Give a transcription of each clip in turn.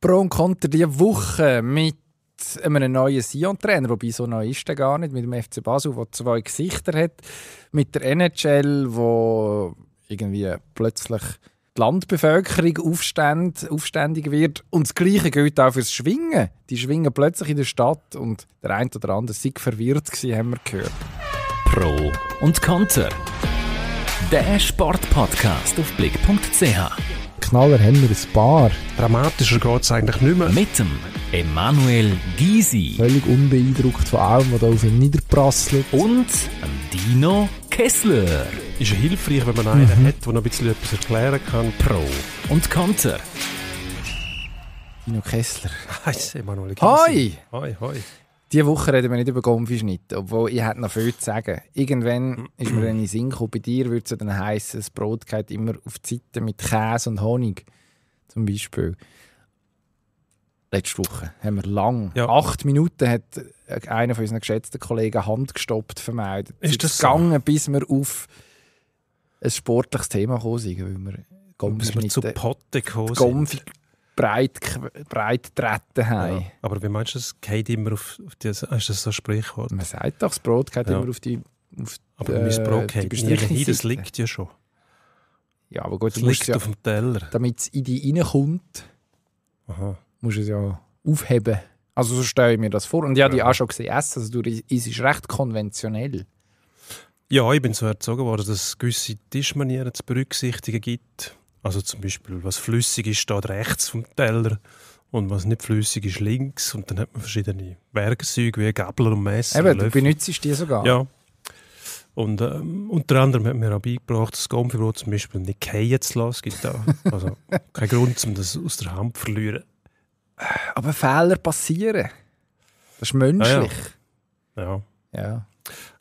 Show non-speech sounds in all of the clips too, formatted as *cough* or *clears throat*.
Pro und Konter diese Woche mit einem neuen Sion-Trainer, wobei so neu ist er gar nicht, mit dem FC Basel, der zwei Gesichter hat, mit der NHL, wo irgendwie plötzlich die Landbevölkerung aufständ, aufständig wird. Und das Gleiche gilt auch fürs Schwingen. Die schwingen plötzlich in der Stadt und der ein oder andere sei verwirrt gewesen, haben wir gehört. Pro und Konter. Der Sportpodcast auf blick.ch. Knaller haben wir ein paar. Dramatischer geht es eigentlich nicht mehr. Mit dem Emanuel Gysi. Völlig unbeeindruckt von allem, was da auf ihn niederprasselt. Und Dino Kessler. Ist ja hilfreich, wenn man einen mhm. hat, der noch ein bisschen etwas erklären kann. Pro und Konter. Dino Kessler. Hi, Emanuel Gysi. Hoi! Hoi, hoi. Diese Woche reden wir nicht über Gumpfischnitt, obwohl ich hätte noch viel zu sagen. Irgendwann ist mir dann in Sinn gekommen, bei dir würde es dann heissen, das Brot geht immer auf die Seite mit Käse und Honig, zum Beispiel. Letzte Woche haben wir lang, ja. acht Minuten hat einer von unseren geschätzten Kollegen Hand gestoppt, vermeidet. Ist das gegangen, so? bis wir auf ein sportliches Thema gekommen sind, weil wir Gumpfischnitte... Zu Potte gekommen sind breit, breit treten haben. Ja, aber wie meinst du das? Geht immer auf, auf die, ist das so ein Sprichwort? Man sagt doch, das Brot geht ja. immer auf die auf Aber die, mein äh, Brot geht nie das liegt ja schon. Ja, aber gut, das liegt ja, auf dem Teller. Damit es in dich reinkommt, musst du es ja aufheben. Also so stelle ich mir das vor. Und ich ja. habe die auch schon gesehen essen, also du isst recht konventionell. Ja, ich bin so erzogen worden, dass es gewisse Tischmanieren zu berücksichtigen gibt. Also zum Beispiel, was flüssig ist, steht rechts vom Teller und was nicht flüssig ist, links. Und dann hat man verschiedene Werkzeuge wie Gabler und Messer. Eben, du benutzt die sogar. Ja. Und ähm, unter anderem hat mir auch beigebracht, das Gomfibrot zum Beispiel nicht fallen zu lassen. Es gibt da *laughs* also keinen Grund, um das aus der Hand zu verlieren. Aber Fehler passieren. Das ist ah, menschlich. ja. ja. ja.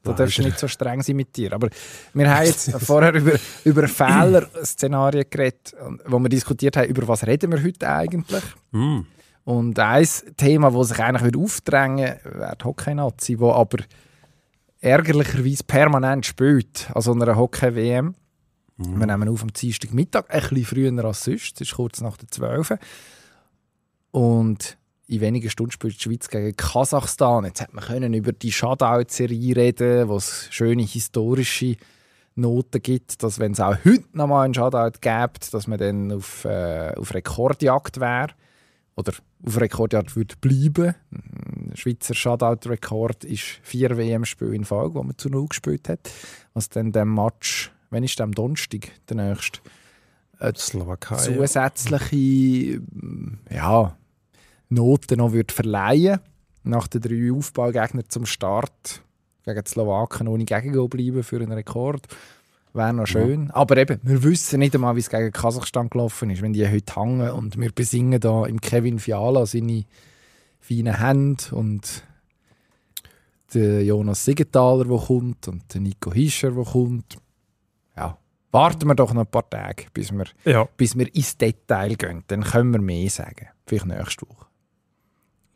Da Leider. darfst du nicht so streng sein mit dir. Aber wir haben jetzt *laughs* vorher über, über Fehler-Szenarien geredet, wo wir diskutiert haben, über was reden wir heute eigentlich. Mm. Und ein Thema, das sich eigentlich aufdrängen würde, wäre die Hockey-Nazi, die aber ärgerlicherweise permanent spielt also an so einer Hockey-WM. Mm. Wir nehmen auf am Dienstagmittag, ein bisschen früher als sonst, es ist kurz nach der 12. Und in wenigen Stunden spielt die Schweiz gegen Kasachstan. Jetzt hat man können über die Shutout-Serie reden, wo es schöne historische Noten gibt, dass wenn es auch heute nochmal einen Shutout gibt, dass man dann auf, äh, auf Rekordjagd wäre oder auf Rekordjagd würde bleiben. Der Schweizer Shutout-Rekord ist vier WM-Spiele in Folge, wo man zu null gespielt hat. Was dann dem Match, wenn ist am Donnerstag der nächste? Äh, Slowakei. Zusätzliche, ja, Noten noch würde verleihen nach den drei Aufbaugegnern zum Start gegen die Slowaken ohne Gegengol bleiben für einen Rekord. Wäre noch schön. Ja. Aber eben, wir wissen nicht einmal, wie es gegen Kasachstan gelaufen ist, wenn die heute hängen und wir besingen da im Kevin Fiala seine feinen Hände und den Jonas Siegenthaler, der kommt und den Nico Hischer, der kommt. Ja, warten wir doch noch ein paar Tage, bis wir, ja. bis wir ins Detail gehen. Dann können wir mehr sagen. Vielleicht nächste Woche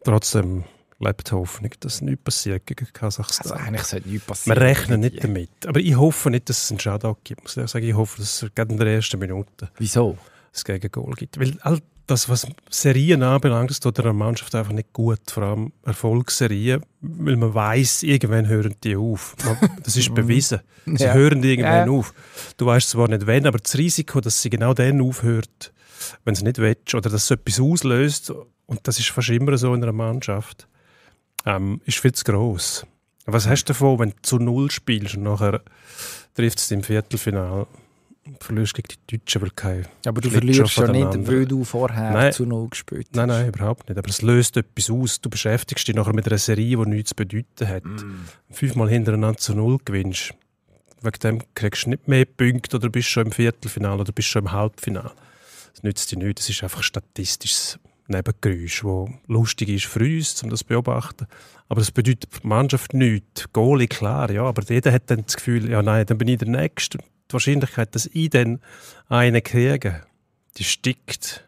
trotzdem lebt Hoffnung, dass nichts passiert gegen Kasachstan. Also eigentlich sollte nichts passieren. Wir rechnen nicht je. damit. Aber ich hoffe nicht, dass es einen Shadow gibt. Muss ich sagen, ich hoffe, dass es gerade in der ersten Minute Wieso? das Gegengol gibt. Weil all das, was Serien anbelangt, das tut einer Mannschaft einfach nicht gut. Vor allem Erfolgsserien, weil man weiß, irgendwann hören die auf. das ist *laughs* bewiesen. Sie ja. hören irgendwann ja. auf. Du weißt zwar nicht wann, aber das Risiko, dass sie genau dann aufhört, wenn es nicht willst oder dass es etwas auslöst. Und das ist fast immer so in einer Mannschaft. Ähm, ist viel zu gross. Was hast du davon, wenn du zu Null spielst und nachher trifft es im Viertelfinale? verlierst gegen die Deutschen, weil kein Aber du verlierst ja nicht, weil du vorher nein. zu Null gespielt hast. Nein, nein, überhaupt nicht. Aber es löst etwas aus. Du beschäftigst dich nachher mit einer Serie, die nichts zu bedeuten hat. Mm. Fünfmal hintereinander zu Null gewinnst. Wegen dem kriegst du nicht mehr Punkte oder bist schon im Viertelfinale oder bist schon im Halbfinale. Es nützt dir nichts, es ist einfach statistisches Nebengeräusch, wo lustig ist für uns, um das zu beobachten. Aber das bedeutet für die Mannschaft nichts. Goalie, klar, ja, aber jeder hat dann das Gefühl, ja nein, dann bin ich der Nächste. Die Wahrscheinlichkeit, dass ich dann einen kriege, die stickt.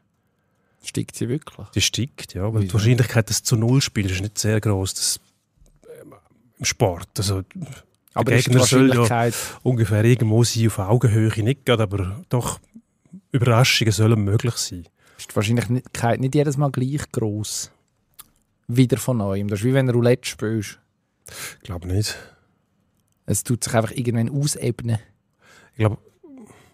Stickt sie wirklich? Die stickt, ja. Weil die Wahrscheinlichkeit, dass du zu Null spielt, ist nicht sehr groß. Das, ähm, Im Sport, also... Aber der Gegner soll ja ungefähr irgendwo sein, auf Augenhöhe nicht gerade, aber doch Überraschungen sollen möglich sein. Ist die Wahrscheinlichkeit nicht jedes Mal gleich groß. Wieder von neuem. Das ist wie wenn du Roulette spielst. Ich glaube nicht. Es tut sich einfach irgendwann ausebnen. Ich glaube,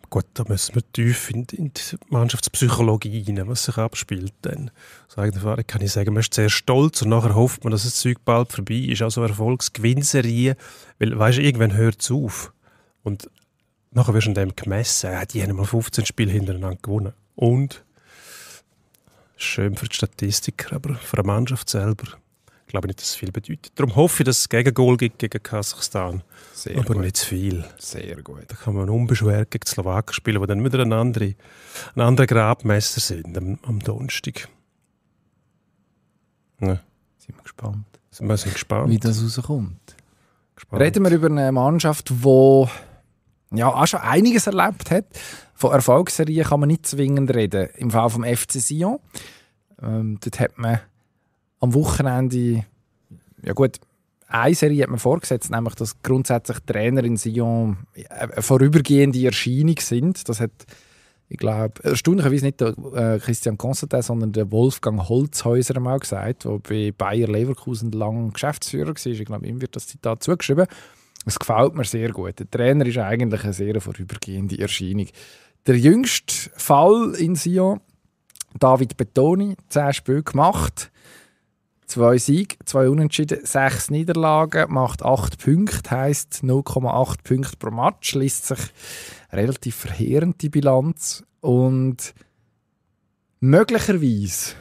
gut, da müssen wir tief in, die Mannschaftspsychologie rein, was sich abspielt. Denn aus eigener Erfahrung kann ich sagen, man ist sehr stolz und nachher hofft man, dass das Zeug bald vorbei ist. Also Erfolgsgewinnserie, weil weißt, irgendwann hört es auf. Und nachher wirst du an dem gemessen, die haben mal 15 Spiele hintereinander gewonnen. Und schön für die Statistiker, aber für eine Mannschaft selber glaube ich nicht, dass es viel bedeutet. Darum hoffe ich, dass es gegen Gegengol gibt gegen Kasachstan. Sehr aber gut. nicht zu viel. Sehr gut. Da kann man unbeschwert gegen die Slowaken spielen, die dann wieder ein anderer andere Grabmesser sind am, am Donnerstag. Ne. Sind wir gespannt. Sind wir sind gespannt. Wie das rauskommt. Gespannt. Reden wir über eine Mannschaft, die ja, auch schon einiges erlebt hat. Von Erfolgsserien kann man nicht zwingend reden. Im Fall vom FC Sion, ähm, dort hat man am Wochenende, ja gut, eine Serie hat man vorgesetzt, nämlich dass grundsätzlich Trainer in Sion eine vorübergehende Erscheinung sind. Das hat, ich glaube, erstaunlicherweise nicht der, äh, Christian Constantin, sondern der Wolfgang Holzhäuser mal gesagt, der bei Bayer Leverkusen lang Geschäftsführer war. Ich glaube, ihm wird das Zitat zugeschrieben. Das gefällt mir sehr gut. Der Trainer ist eigentlich eine sehr vorübergehende Erscheinung. Der jüngste Fall in Sion, David Betoni, 10 Spiele gemacht, 2 Siege, 2 Unentschieden, 6 Niederlagen, macht 8 Punkte, heisst 0,8 Punkte pro Match, liest sich relativ verheerend die Bilanz und möglicherweise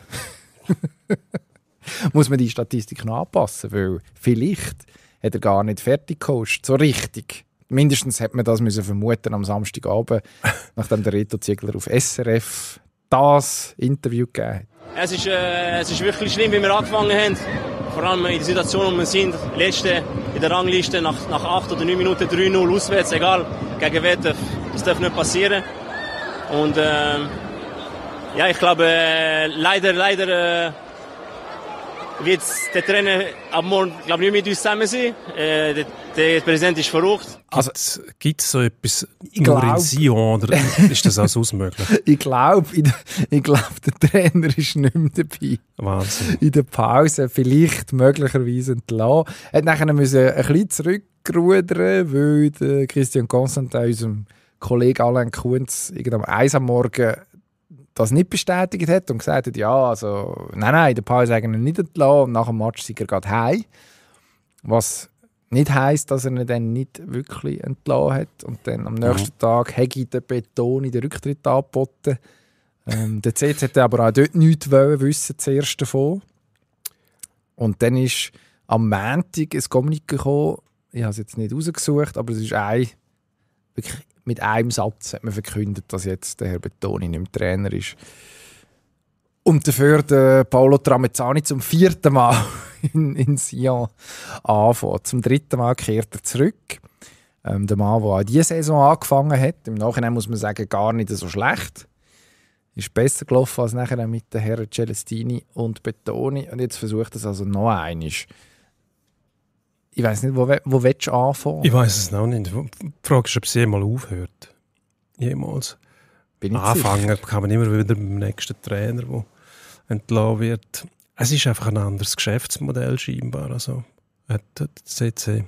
*laughs* muss man die Statistik noch anpassen, weil vielleicht hat er gar nicht fertig gecoacht. So richtig. Mindestens hätte man das müssen vermuten am Samstagabend, *laughs* nachdem der Reto Ziegler auf SRF das Interview gegeben hat. Es ist, äh, es ist wirklich schlimm, wie wir angefangen haben. Vor allem in der Situation, wo wir sind. Letzte in der Rangliste nach, nach 8 oder 9 Minuten 3-0 auswärts, egal gegen wen. Das darf nicht passieren. Und äh, ja, ich glaube, äh, leider, leider Äh, wird der Trainer am morgen, glaube ich, nicht mehr zusammen sein. Äh, der, der Präsident ist verrückt. Also, Gibt es so etwas ich nur glaub, in Sion oder ist das auch sonst möglich? *laughs* ich glaube, ich, ich glaub, der Trainer ist nicht mehr dabei. Wahnsinn. In der Pause vielleicht möglicherweise entlassen. Er musste nachher ein bisschen zurückrudern, weil Christian Constantin, unserem Kollege Alain Kunz, irgendwann am 1 am Morgen das nicht bestätigt hat und gesagt hat, ja, also, nein, nein, der Paul ist eigentlich nicht entlassen und nach dem Match sei er gerade heim. Was nicht heisst, dass er ihn dann nicht wirklich entlassen hat. Und dann am nächsten mhm. Tag Hegi der Betoni den Rücktritt angeboten. Ähm, der CZ hätte aber auch dort nichts wollen, wissen zuerst davon. Und dann ist am Montag ein Kommunik gekommen, ich habe es jetzt nicht rausgesucht, aber es ist ein wirklich mit einem Satz hat man verkündet, dass jetzt der Herr Bertoni nicht mehr Trainer ist. Und dafür der Paolo Tramezzani zum vierten Mal *laughs* in, in Sion anfängt. Zum dritten Mal kehrt er zurück. Ähm, der Mann, der auch diese Saison angefangen hat, im Nachhinein muss man sagen, gar nicht so schlecht. Ist besser gelaufen als nachher mit den Herren Celestini und Betoni. Und jetzt versucht er es also noch einmal. Ich weiß nicht, wo, wo willst du anfangen? Ich weiß es noch nicht. Die Frage ist, ob es jemals aufhört. Jemals. Bin ich Anfangen sicher? kann man immer wieder beim nächsten Trainer, der entlassen wird. Es ist einfach ein anderes Geschäftsmodell scheinbar. Also, hat der CC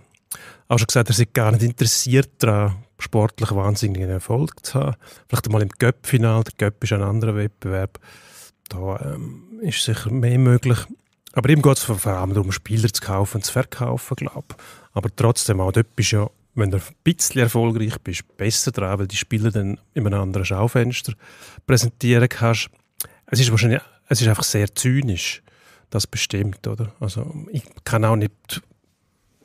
auch schon gesagt, er sei gar nicht interessiert daran, sportlich wahnsinnigen Erfolg zu haben. Vielleicht einmal im Göpp-Final. Der Göpp ist ein anderer Wettbewerb. Da ähm, ist sicher mehr möglich. Aber eben geht es vor allem darum, Spieler zu kaufen und zu verkaufen, glaube ich. Aber trotzdem, auch dort bist du ja, wenn du ein bisschen erfolgreich bist, besser dran, weil die Spieler dann in einem anderen Schaufenster präsentieren kannst. Es ist wahrscheinlich es ist einfach sehr zynisch, das bestimmt, oder? Also ich kann auch nicht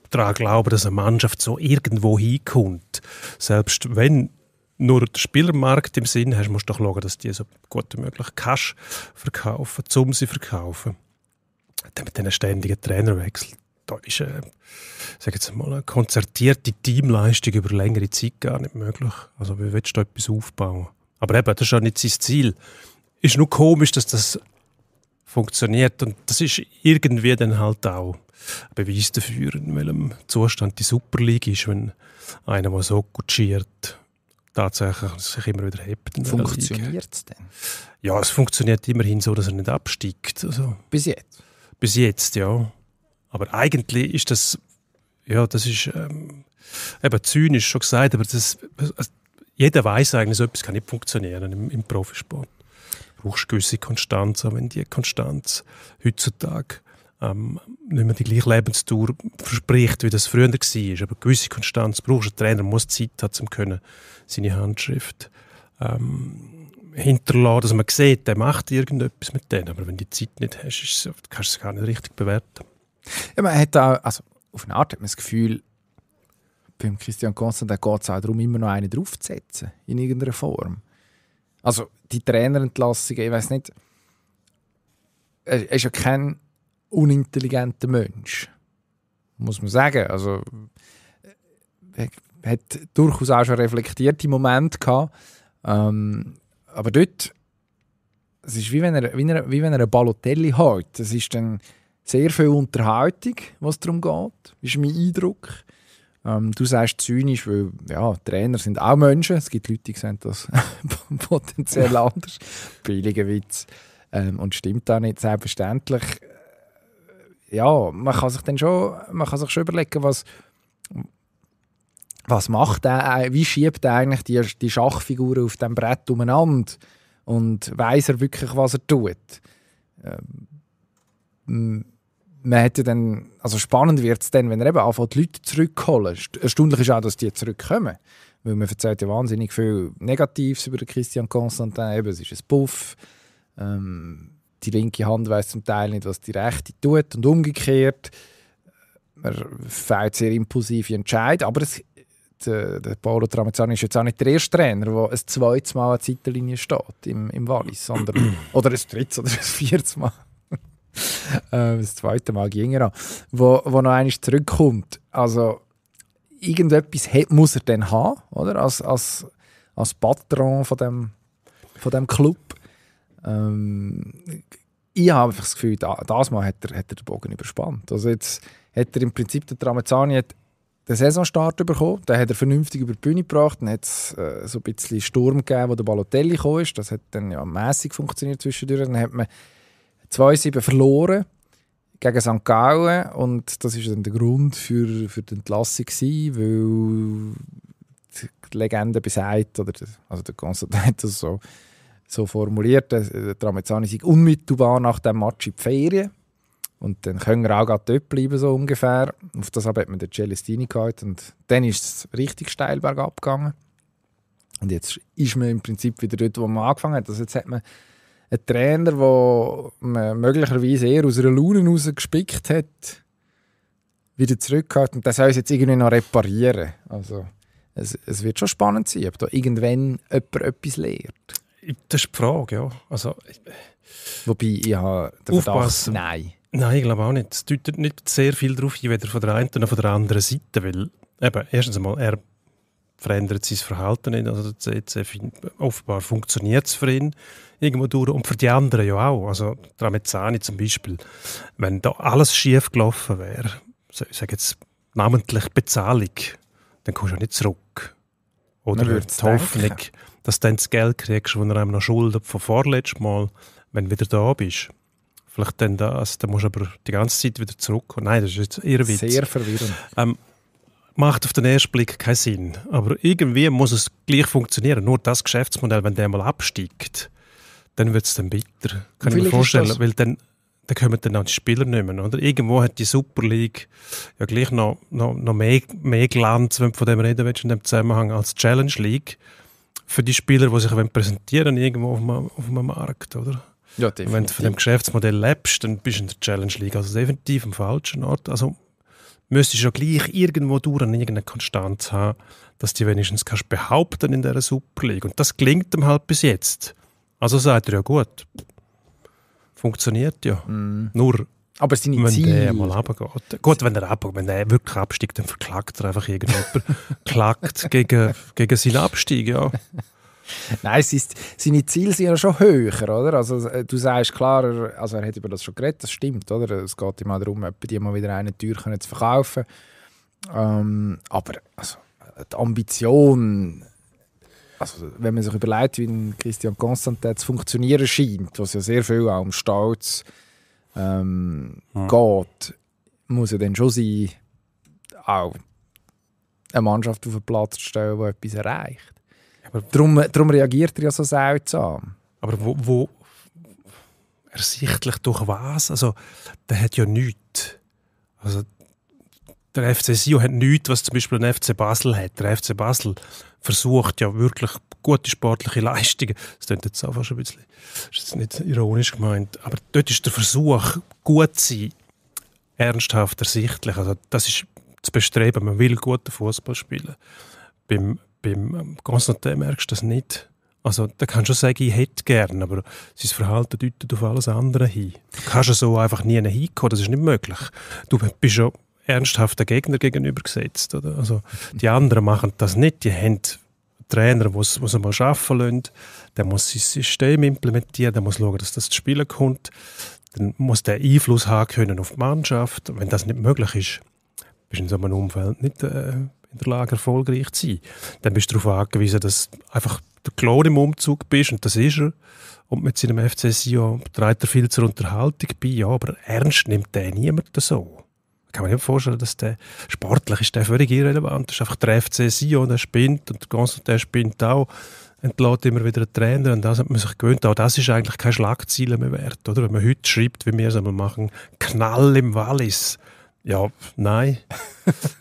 daran glauben, dass eine Mannschaft so irgendwo hinkommt. Selbst wenn nur den Spielermarkt im Sinn hast, musst du doch schauen, dass die so gut wie möglich Cash verkaufen, um sie verkaufen mit diesen ständigen Trainerwechsel, da ist äh, sag jetzt mal, eine konzertierte Teamleistung über längere Zeit gar nicht möglich. Also wie willst du da etwas aufbauen? Aber eben, das ist ja nicht sein Ziel. Es Ist nur komisch, dass das funktioniert und das ist irgendwie dann halt auch ein Beweis dafür, in welchem Zustand die Super League ist, wenn einer, der so kutschiert, tatsächlich sich immer wieder hebt. Funktioniert es denn? Ja, es funktioniert immerhin so, dass er nicht absteigt. Also. Bis jetzt? Bis jetzt, ja. Aber eigentlich ist das, ja, das ist ähm, eben zynisch schon gesagt, aber das, also jeder weiß eigentlich, so etwas kann nicht funktionieren im, im Profisport. Du brauchst gewisse Konstanz, auch wenn die Konstanz heutzutage ähm, nicht mehr die gleiche Lebensdauer verspricht, wie das früher war. Aber gewisse Konstanz brauchst du. Ein Trainer muss Zeit haben, um seine Handschrift ähm, hinterlassen, dass man sieht, der macht irgendetwas mit denen. Aber wenn du die Zeit nicht hast, kannst du es gar nicht richtig bewerten. Ja, man hat auch, also auf eine Art hat man das Gefühl, beim Christian Constant geht es auch darum, immer noch einen draufzusetzen, in irgendeiner Form. Also die Trainerentlassung, ich weiß nicht, er ist ja kein unintelligenter Mensch, muss man sagen. Also er hat durchaus auch schon reflektierte Momente gehabt. Ähm, aber dort, es ist wie wenn er, wie er, wie wenn er einen Balotelli hat. Es ist dann sehr viel Unterhaltung, was darum geht, ist mein Eindruck. Ähm, du sagst zynisch, weil ja, Trainer sind auch Menschen. Es gibt Leute, die sehen das *laughs* potenziell anders. Billiger Witz. Ähm, und stimmt auch nicht selbstverständlich. Ja, man kann sich dann schon, man kann sich schon überlegen, was, was macht er, äh, wie schiebt er eigentlich die, die Schachfiguren auf dem Brett umeinander und weiß er wirklich, was er tut? Ähm, man hätte dann, also spannend wird es dann, wenn er eben anfängt, die Leute zurückholen. Erstaunlich ist auch, dass die zurückkommen, weil man erzählt ja wahnsinnig viel Negatives über Christian Constantin, eben, es ist ein Puff, ähm, die linke Hand weiß zum Teil nicht, was die rechte tut und umgekehrt. Man fällt sehr impulsive Entscheid, aber es der Paolo Tramezzani ist jetzt auch nicht der erste Trainer, der ein zweites Mal an der Seitenlinie steht im, im Wallis, sondern, *clears throat* oder ein drittes oder ein viertes Mal. das *laughs* äh, zweite Mal ging er an, wo, wo noch einmal zurückkommt. Also, irgendetwas muss er dann haben, oder? Als, als, als Patron von dem, von dem Club. Ähm, ich habe einfach das Gefühl, da, das Mal hat er, hat er den Bogen überspannt. Also jetzt hat er im Prinzip, den Tramezzani hat den Saisonstart bekommen. Den hat er vernünftig über die Bühne gebracht. Dann hat es äh, so ein bisschen Sturm gegeben, wo der Balotelli kam. Das hat dann ja mäßig funktioniert zwischendurch. Dann hat man 2-7 verloren gegen St. Gallen und das war dann der Grund für, für die Entlassung gewesen, weil die Legende besagt, oder also der Konstantin *laughs* hat das so, so formuliert, der Tramezzani sei unmittelbar nach dem Match in die Ferien und dann können wir auch gerade dort bleiben, so ungefähr. Auf das hat man den Celestini gehabt und dann ist es richtig steil bergab gegangen. Und jetzt ist man im Prinzip wieder dort, wo man angefangen hat. Also jetzt hat man einen Trainer, der man möglicherweise eher aus einer Laune rausgespickt hat, wieder zurückgeholt. Und das soll es jetzt irgendwie noch reparieren. Also es, es wird schon spannend sein, ob da irgendwann jemand etwas lehrt. Das ist die Frage, ja. Also, Wobei, ich habe den Verdacht, nein. Nein, ich glaube auch nicht. Es deutet nicht sehr viel darauf ein, weder von der einen noch von der anderen Seite, weil eben, erstens einmal, er verändert sein Verhalten nicht. Also der CC offenbar funktioniert es für ihn irgendwo durch und für die anderen ja auch. Also Tramezzani zum Beispiel, wenn da alles schief gelaufen wäre, ich sage jetzt namentlich Bezahlung, dann kommst du ja nicht zurück. Oder die Hoffnung, dass du dann das Geld kriegst, das er einem noch schuldet von vorletztem Mal, wenn du wieder da bist. Vielleicht dann das, also dann musst du aber die ganze Zeit wieder zurück. Und Nein, das ist jetzt eher Witz. Sehr verwirrend. Ähm, macht auf den ersten Blick keinen Sinn. Aber irgendwie muss es gleich funktionieren. Nur das Geschäftsmodell, wenn der mal absteigt, dann wird es dann bitter. Kann ich mir vorstellen. Weil dann, dann kommen dann auch die Spieler nicht mehr. Oder irgendwo hat die Super League ja gleich noch, noch, noch mehr, mehr Glanz, wenn du von dem reden willst, in dem Zusammenhang als Challenge League für die Spieler, die sich präsentieren irgendwo auf dem, auf dem Markt, oder? Ja, definitiv. Wenn du von dem Geschäftsmodell lebst, dann bist du in der Challenge League. Also definitiv am falschen Ort. Also müsstest du ja gleich irgendwo durch an irgendeine Konstanz haben, dass du wenigstens kannst behaupten in dieser Super League. Und das klingt ihm halt bis jetzt. Also sagt er ja gut. Funktioniert ja. Mm. Nur aber seine wenn Ziele... der mal runtergeht. Gut, wenn er, ab, wenn er wirklich absteigt, dann verklagt er einfach irgendjemand. *laughs* klagt gegen, gegen seinen Abstieg, ja. Nein, seine Ziele sind ja schon höher, oder? Also, äh, du sagst klar, also er hat über das schon geredet, das stimmt, oder? Es geht immer darum, die mal wieder eine Tür können zu verkaufen. Ähm, aber also, äh, die Ambition, also, wenn man sich überlegt, wie Christian Constantin zu funktionieren scheint, was ja sehr viel auch um Stolz ähm, ja. geht, muss ja dann schon sein, auch eine Mannschaft auf den Platz zu stellen, die etwas erreicht. Aber darum, darum reagiert er ja so seltsam. Aber wo, wo ersichtlich durch was? Also, der hat ja nichts. Also, der FC Sion hat nichts, was zum Beispiel ein FC Basel hat. Der FC Basel versucht ja wirklich gute sportliche Leistungen. Das klingt jetzt auch fast ein bisschen, ist jetzt nicht ironisch gemeint, aber dort ist der Versuch, gut zu sein, ernsthaft ersichtlich. Also das ist zu bestreben, man will guten Fußball spielen. Beim beim ähm, Constantin merkst du das nicht. Also, da kannst du schon sagen, ich hätte gern, aber sein Verhalten deutet auf alles andere hin. Du kannst ja so einfach nie hinkommen, das ist nicht möglich. Du bist ja ernsthafter Gegner gegenüber gesetzt. Oder? Also, die anderen machen das nicht, die haben Trainer, der es mal schaffen lässt, der muss sein System implementieren, der muss schauen, dass das zu spielen kommt, dann muss der Einfluss haben können auf die Mannschaft. Wenn das nicht möglich ist, bist du in so einem Umfeld nicht äh, in der Lage, erfolgreich zu sein. Dann bist du darauf angewiesen, dass einfach der Klon im Umzug bist und das ist er. Und mit seinem FC Sion trägt er viel zur Unterhaltung bei, ja, aber ernst nimmt der niemand so. Kann man nicht vorstellen, dass der sportlich ist der völlig irrelevant. ist einfach der FC Sion, der spinnt und der der spinnt auch. Entlädt immer wieder einen Trainer und das hat man sich gewöhnt. Auch das ist eigentlich kein Schlagziel mehr wert, oder? Wenn man heute schreibt, wie wir es machen, Knall im Wallis. Ja, nein.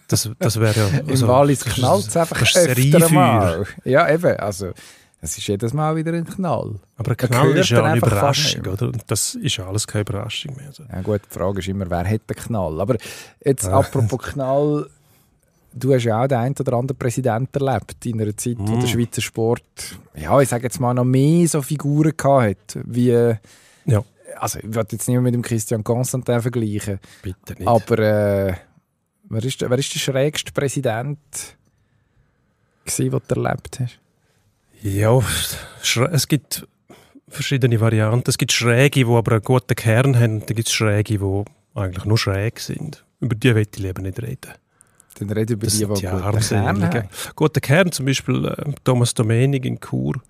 Das, das wäre ja... *laughs* Also, Im Wallis knallt es einfach das öfter mal. Ja, eben, also... Es ist jedes Mal wieder ein Knall. Aber ein Knall ist ja eine Überraschung, oder? das ist ja alles keine Überraschung mehr. Also. Ja gut, die Frage ist immer, wer hätte einen Knall? Aber jetzt ah. apropos Knall, du hast ja auch den einen oder anderen Präsidenten erlebt in einer Zeit, mm. wo der mm. Schweizer Sport, ja, ich sage jetzt mal, noch mehr so Figuren gehabt hat, wie... Ja also ich werde jetzt nicht mehr mit dem Christian Constantin vergleichen. Bitte nicht. Aber äh, wer, ist, wer ist der schrägste Präsident, gewesen, den du erlebt hast? Ja, es gibt verschiedene Varianten. Es gibt Schräge, die aber einen guten Kern haben. Und dann gibt es Schräge, die eigentlich nur schräg sind. Über die will ich lieber nicht reden. Dann reden über das die, die, die Armseligen. Kern haben. Guter Kern, zum Beispiel äh, Thomas Domenig in Chur.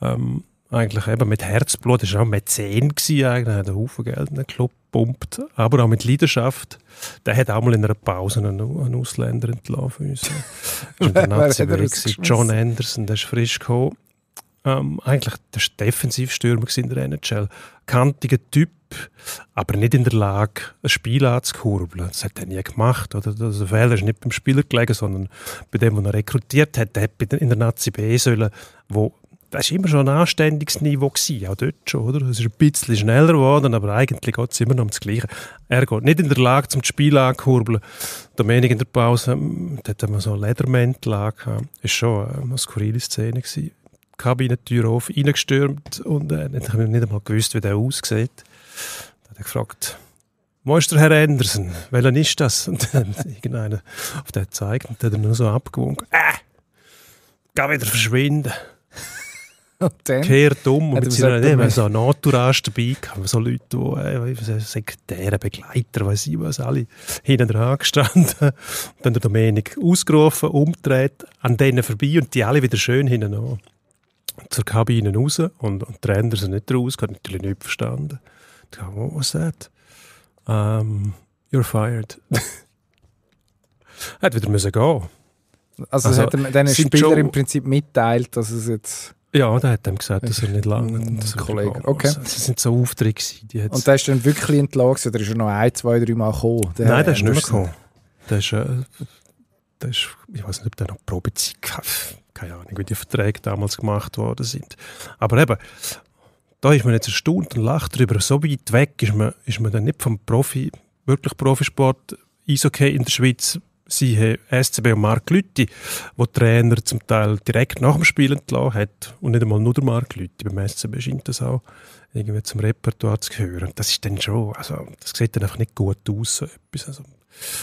Ähm, eigentlich eben mit Herzblut, das war auch Mäzen gewesen eigentlich, hat einen Haufen Geld in den Club gepumpt, aber auch mit Leidenschaft. Der hat auch mal in einer Pause einen, einen Ausländer entlassen für uns. Das war in der nazi John Anderson, der ist frisch gekommen. Ähm, eigentlich der Defensivstürmer in der NHL. Kantiger Typ, aber nicht in der Lage, ein Spiel anzukurbeln. Das hat er nie gemacht. Oder? Also der Fehler ist nicht beim Spieler gelegen, sondern bei dem, den er rekrutiert hat. Der hätte in der Nazi B sollen, wo das war immer schon ein anständiges Niveau, gewesen, auch dort schon. Oder? Es ist ein bisschen schneller geworden, aber eigentlich geht es immer noch um das Gleiche. Er geht nicht in der Lage, zum Spiel anzukurbeln. Dominik in der Pause, hm, dort haben wir so einen Ledermantel angehabt. Das war schon eine skurrile Szene. Gewesen. Kabinentür auf, reingestürmt und äh, ich habe nicht einmal gewusst, wie der aussieht. Dann hat er gefragt, wo ist der Herr Andersen? Welcher ist das? *laughs* Und dann hat irgendeiner auf den gezeigt und dann hat er nur so abgewunken. Äh, geh wieder verschwinden. Kehr dumm. Und wir sind nicht so Naturast dabei gehabt. So Leute, die äh, Sektäre, Begleiter, weiß ich was, alle hinten dran gestanden. Und Dann der Domenik ausgerufen, umgedreht, an denen vorbei und die alle wieder schön hinten an. Zur Kabine raus und, und die Ränder sind nicht raus, hat natürlich nicht verstanden. Ich dachte, what was das? Um, you're fired. *laughs* hat wieder müssen gehen also, also hat er den Spieler im Prinzip mitteilt, dass es jetzt ja, der hat ihm gesagt, dass er nicht *laughs* lange ein Kollege. Okay. Das sind so Aufträge. Die und der ist dann wirklich entlang oder ist er noch ein, zwei, drei Mal gekommen? Der Nein, der ist nicht mehr gekommen. Der ist, äh, der ist, ich weiß nicht, ob der noch Probezeit hat. Keine Ahnung, wie die Verträge damals gemacht worden sind. Aber eben, da ist man jetzt erstaunt und lacht darüber. So weit weg ist man, ist man dann nicht vom Profi, wirklich Profisport, Eishockey in der Schweiz siehe SCB und Marc Lütti, wo der Trainer zum Teil direkt nach dem Spiel entlassen hat und nicht einmal nur der Marc Lütti. Beim SCB scheint das auch irgendwie zum Repertoire zu gehören. Das ist dann schon, also das sieht dann einfach nicht gut aus. So etwas. Also,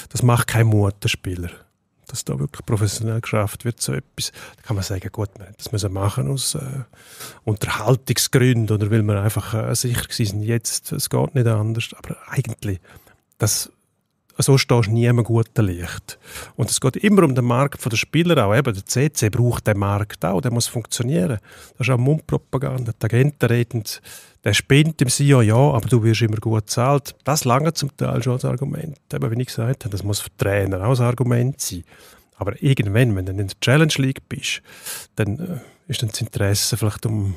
das macht kein Mut, der Spieler. Dass da wirklich professionell geschafft wird, so etwas, da kann man sagen, gut, man das müssen machen aus äh, Unterhaltungsgründen oder will man einfach äh, sicher sein, jetzt, es geht nicht anders. Aber eigentlich, das so stehst du nie im guten Licht. Und es geht immer um den Markt der Spieler auch. Eben, der CC braucht den Markt auch, der muss funktionieren. Das ist auch Mundpropaganda. Die Agenten reden, der spinnt im CEO, ja, aber du wirst immer gut bezahlt. Das lange zum Teil schon als Argument. Eben, wie ich gesagt habe, das muss für Trainer auch ein Argument sein. Aber irgendwann, wenn du in der Challenge League bist, dann äh, ist dann das Interesse vielleicht um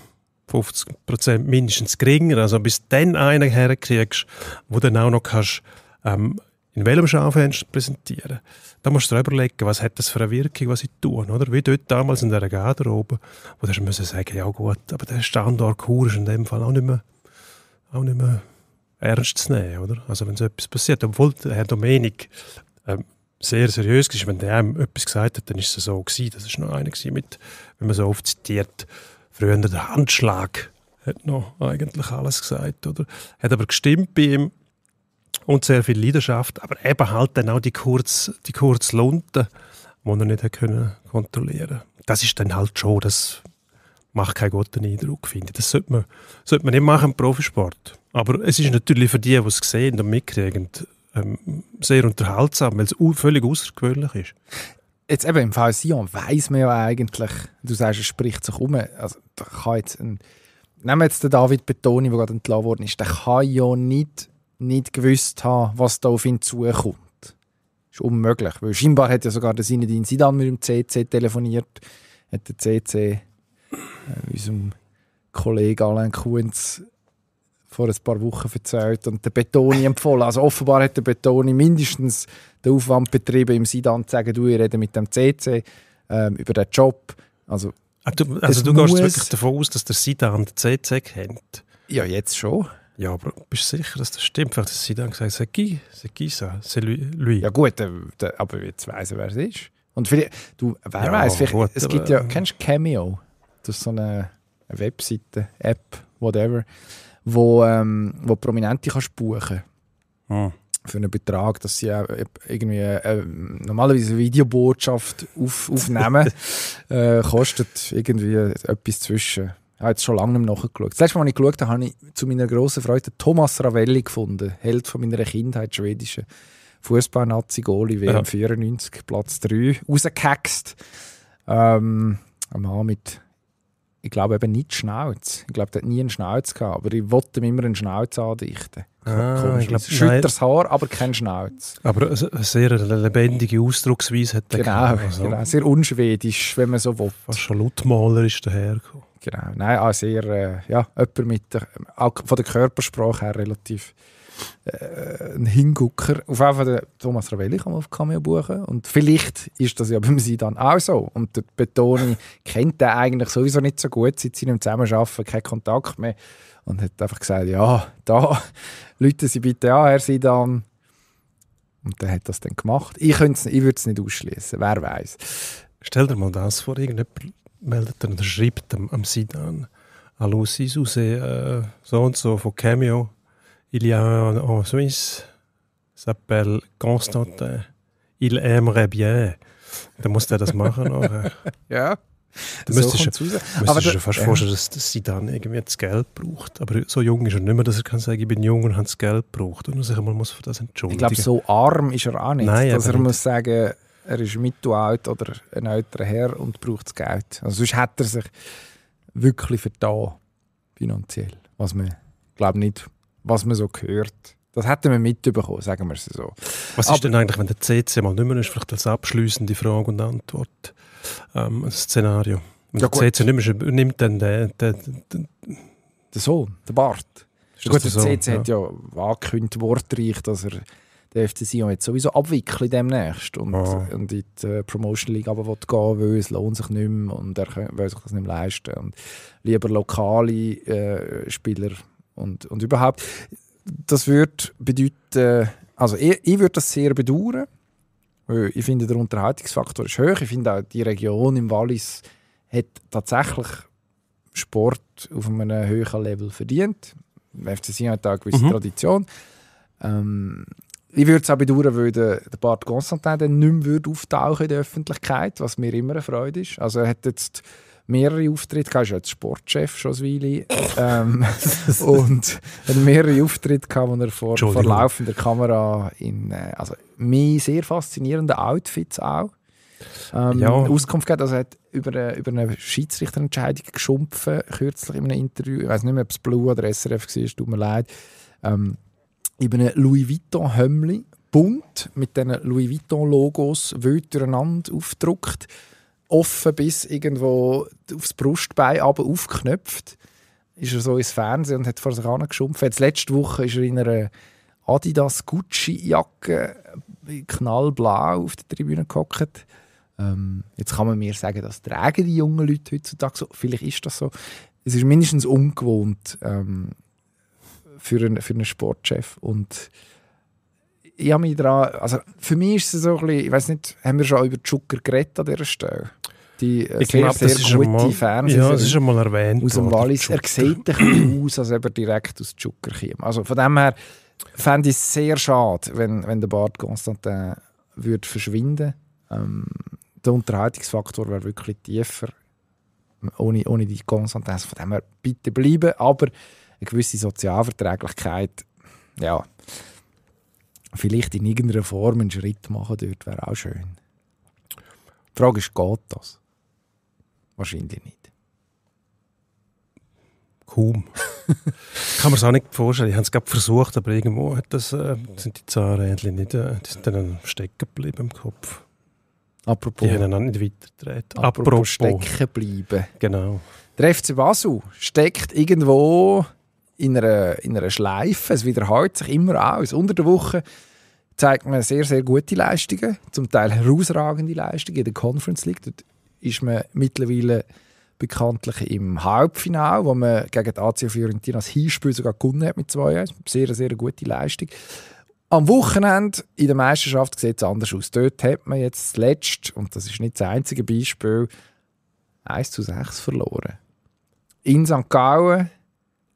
50% mindestens geringer. Also bis du dann einen herkriegst, wo dann auch noch kannst, ähm, in welchem Schaufenster präsentieren. Da musst du dir überlegen, was hat das für eine Wirkung, was ich tue. Oder? Wie dort damals in der Garderobe, wo du musst sagen, ja gut, aber der Standort Chur ist in dem Fall auch nicht mehr, auch nicht mehr ernst zu nehmen. Oder? Also wenn so etwas passiert, obwohl der Herr Domenik ähm, sehr seriös war, wenn der ihm etwas gesagt hat, dann war es so gewesen. Das war noch einer mit, wenn man so oft zitiert, früher der Handschlag hat noch eigentlich alles gesagt. Oder? Hat aber gestimmt bei ihm, und sehr viel Leidenschaft, aber eben halt dann auch die kurz, die kurz Lunte, die er nicht können kontrollieren Das ist dann halt schon, das macht keinen guten Eindruck, finde ich. Das sollte man, sollte man nicht machen im Profisport. Aber es ist natürlich für die, die es sehen und mitkriegen, ähm, sehr unterhaltsam, weil es völlig außergewöhnlich ist. Jetzt eben im Fall Sion weiss man ja eigentlich, du sagst, es spricht sich um. Also, da kann jetzt ein, nehmen wir jetzt den David Betoni, der gerade entlassen worden ist, der kann ja nicht nicht gewusst haben, was da auf ihn zukommt. Das ist unmöglich, weil scheinbar hat ja sogar der Sinedin Sidan mit dem CC telefoniert, hat der CC äh, unserem Kollegen Alain Kunz vor ein paar Wochen erzählt und der Betoni empfohlen. Also offenbar hat der Betoni mindestens den Aufwand betrieben, im Sidan zu sagen, du, ich rede mit dem CC ähm, über den Job. Also, also du, also du gehst wirklich davon aus, dass der Sidan den CC kennt? Ja, jetzt schon. Ja, aber bist du sicher, dass das stimmt? Vielleicht dass sie dann gesagt c'est qui, c'est qui ça, c'est lui. Ja gut, äh, aber jetzt weiss ich, wer es ist. Und vielleicht, du, wer ja, weiß, vielleicht, gut, es gibt ja, ähm, kennst du Cameo? Das ist so eine, eine Webseite, App, whatever, wo, ähm, wo Prominente kannst buchen oh. Für einen Betrag, dass sie äh, irgendwie äh, normalerweise eine Videobotschaft auf, aufnehmen, *laughs* äh, kostet irgendwie etwas zwischen ich habe jetzt schon lange nachgeschaut. Das letzte Mal, als ich geschaut habe, habe ich zu meiner grossen Freude Thomas Ravelli gefunden. Held von meiner Kindheit, schwedischer Fußball-Nazi-Goli, WM ja. 94, Platz 3, rausgehaxt. Ähm, ein Mann mit, ich glaube eben nicht Schnauz. Ich glaube, der hat nie einen Schnauz gehabt, aber ich wollte ihm immer einen Schnauz andichten. Ah, Komisch, ich glaub, Schütters Haar, aber kein Schnauz. Aber eine sehr lebendige Ausdrucksweise hat er genau, gehabt. Also. Genau, sehr unschwedisch, wenn man so will. Fast schon lautmalerisch dahergekommen. Genau. Nein, auch sehr, äh, ja, jemand mit, der, auch von der Körpersprache her relativ äh, ein Hingucker. Auf jeden Fall Thomas Ravelli kann man auf Cameo buchen. Und vielleicht ist das ja beim Sie dann auch so. Und der Betoni kennt den eigentlich sowieso nicht so gut, seit seinem Zusammenarbeiten keinen Kontakt mehr. Und hat einfach gesagt, ja, da, Leute Sie bitte an, Herr dann Und dann hat das dann gemacht. Ich, ich würde es nicht ausschließen, wer weiß. Stell dir mal das vor, irgendjemand meldet er oder schreibt am, am Sidan. «Allo, si vous euh, äh, so und so von Cameo, il y a un en Suisse, s'appelle Constantin, il aimerait bien. Dann muss der das machen. Oder? *laughs* ja. Da so müsstest du müsstest dir fast äh. vorstellen, dass, dass sie irgendwie das Geld braucht. Aber so jung ist er nicht mehr, dass er kann sagen, ich bin jung und habe das Geld gebraucht.» Und er sich einmal muss für das entschuldigen. Ich glaube, so arm ist er auch nicht, Nein, dass er nicht. muss sagen, er ist mittelalt oder ein älterer Herr und braucht das Geld. Also sonst hat er sich wirklich vertan, finanziell. Was man, glaube nicht, was man so hört. Das hätten wir mitbekommen, sagen wir es so. Was Aber, ist denn eigentlich, wenn der CC mal nicht mehr ist? Vielleicht als abschließende Frage und Antwort. Ähm, ein Szenario. Wenn ja, der CC nicht mehr ist, nimmt dann den, der, der, der Sohn, den Bart. Ist gut, der, der CC ja. hat ja angekündigt, wortreich, dass er der FC Sion jetzt sowieso abwickeln demnächst und, oh. und in die äh, Promotion League aber gehen will, es lohnt sich nicht mehr und er will sich das nicht mehr leisten. Und lieber lokale äh, Spieler und, und überhaupt. Das würde bedeuten, also ich, ich würde das sehr bedauern, weil ich finde, der Unterhaltungsfaktor ist hoch. Ich finde auch, die Region im Wallis hat tatsächlich Sport auf einem höheren Level verdient. Der FC Sion hat da eine gewisse mhm. Tradition. Ähm, ich würde es auch bedauern, weil der, Bart Constantin dann nicht mehr auftauchen in der Öffentlichkeit, was mir immer eine Freude ist. Also er hat jetzt mehrere Auftritte gehabt, ist jetzt Sportchef schon ein Weile. *laughs* ähm, und hat mehrere Auftritte gehabt, wo er vor, vor laufender Kamera in äh, also, mir sehr faszinierenden Outfits auch ähm, ja. Auskunft gegeben. Also er hat über, äh, über eine Schiedsrichterentscheidung geschumpfen, kürzlich in einem Interview. Ich weiß nicht mehr, ob es Blue oder SRF war, tut mir leid. Ähm, in einem Louis Vuitton Hemdli, bunt mit diesen Louis Vuitton Logos wild durcheinander aufgedruckt, offen bis irgendwo aufs Brustbein aber aufgeknöpft, ist er so ins Fernsehen und hat vor sich angeschumpft. Jetzt letzte Woche ist er in einer Adidas Gucci Jacke äh, knallblau auf der Tribüne gehockt. Ähm, jetzt kann man mir sagen, das tragen die jungen Leute heutzutage so. Vielleicht ist das so. Es ist mindestens ungewohnt. Ähm, für einen, für einen Sportchef. Und ich habe mich daran, also für mich ist es so ein bisschen, ich weiß nicht, haben wir schon über Zucker geredet an dieser Stelle? Die äh, ich sehr, glaube, sehr das gute Fernsehserie. Ja, das ist schon mal erwähnt. Aus dem Wallis. Er sieht ein *clears throat* aus, als ob er direkt aus Zucker käme. Also von dem her fände ich es sehr schade, wenn, wenn der Bart Constantin würde verschwinden ähm, Der Unterhaltungsfaktor wäre wirklich tiefer ohne, ohne die Konstantin. Also von dem her bitte bleiben, aber eine gewisse Sozialverträglichkeit, ja, vielleicht in irgendeiner Form einen Schritt machen dort wäre auch schön. Die Frage ist, geht das? Wahrscheinlich nicht. Kaum. *laughs* Kann man es auch nicht vorstellen. Ich habe es gerade versucht, aber irgendwo hat das, äh, sind die Zahnrädchen nicht, äh, die sind dann stecken geblieben im Kopf. Apropos. Die haben dann nicht weitergedreht. Apropos, Apropos stecken bleiben. Genau. Der FC Basel steckt irgendwo in einer, in einer Schleife. Es wiederholt sich immer aus. Unter der Woche zeigt man sehr, sehr gute Leistungen, zum Teil herausragende Leistungen in der Conference League. Dort ist man mittlerweile bekanntlich im Halbfinale, wo man gegen die AC Fiorentina das Hinspiel sogar gewonnen hat mit 2-1. Sehr, sehr gute Leistung. Am Wochenende in der Meisterschaft sieht es anders aus. Dort hat man jetzt das letzte, und das ist nicht das einzige Beispiel, 1 zu 6 verloren. In St. Gallen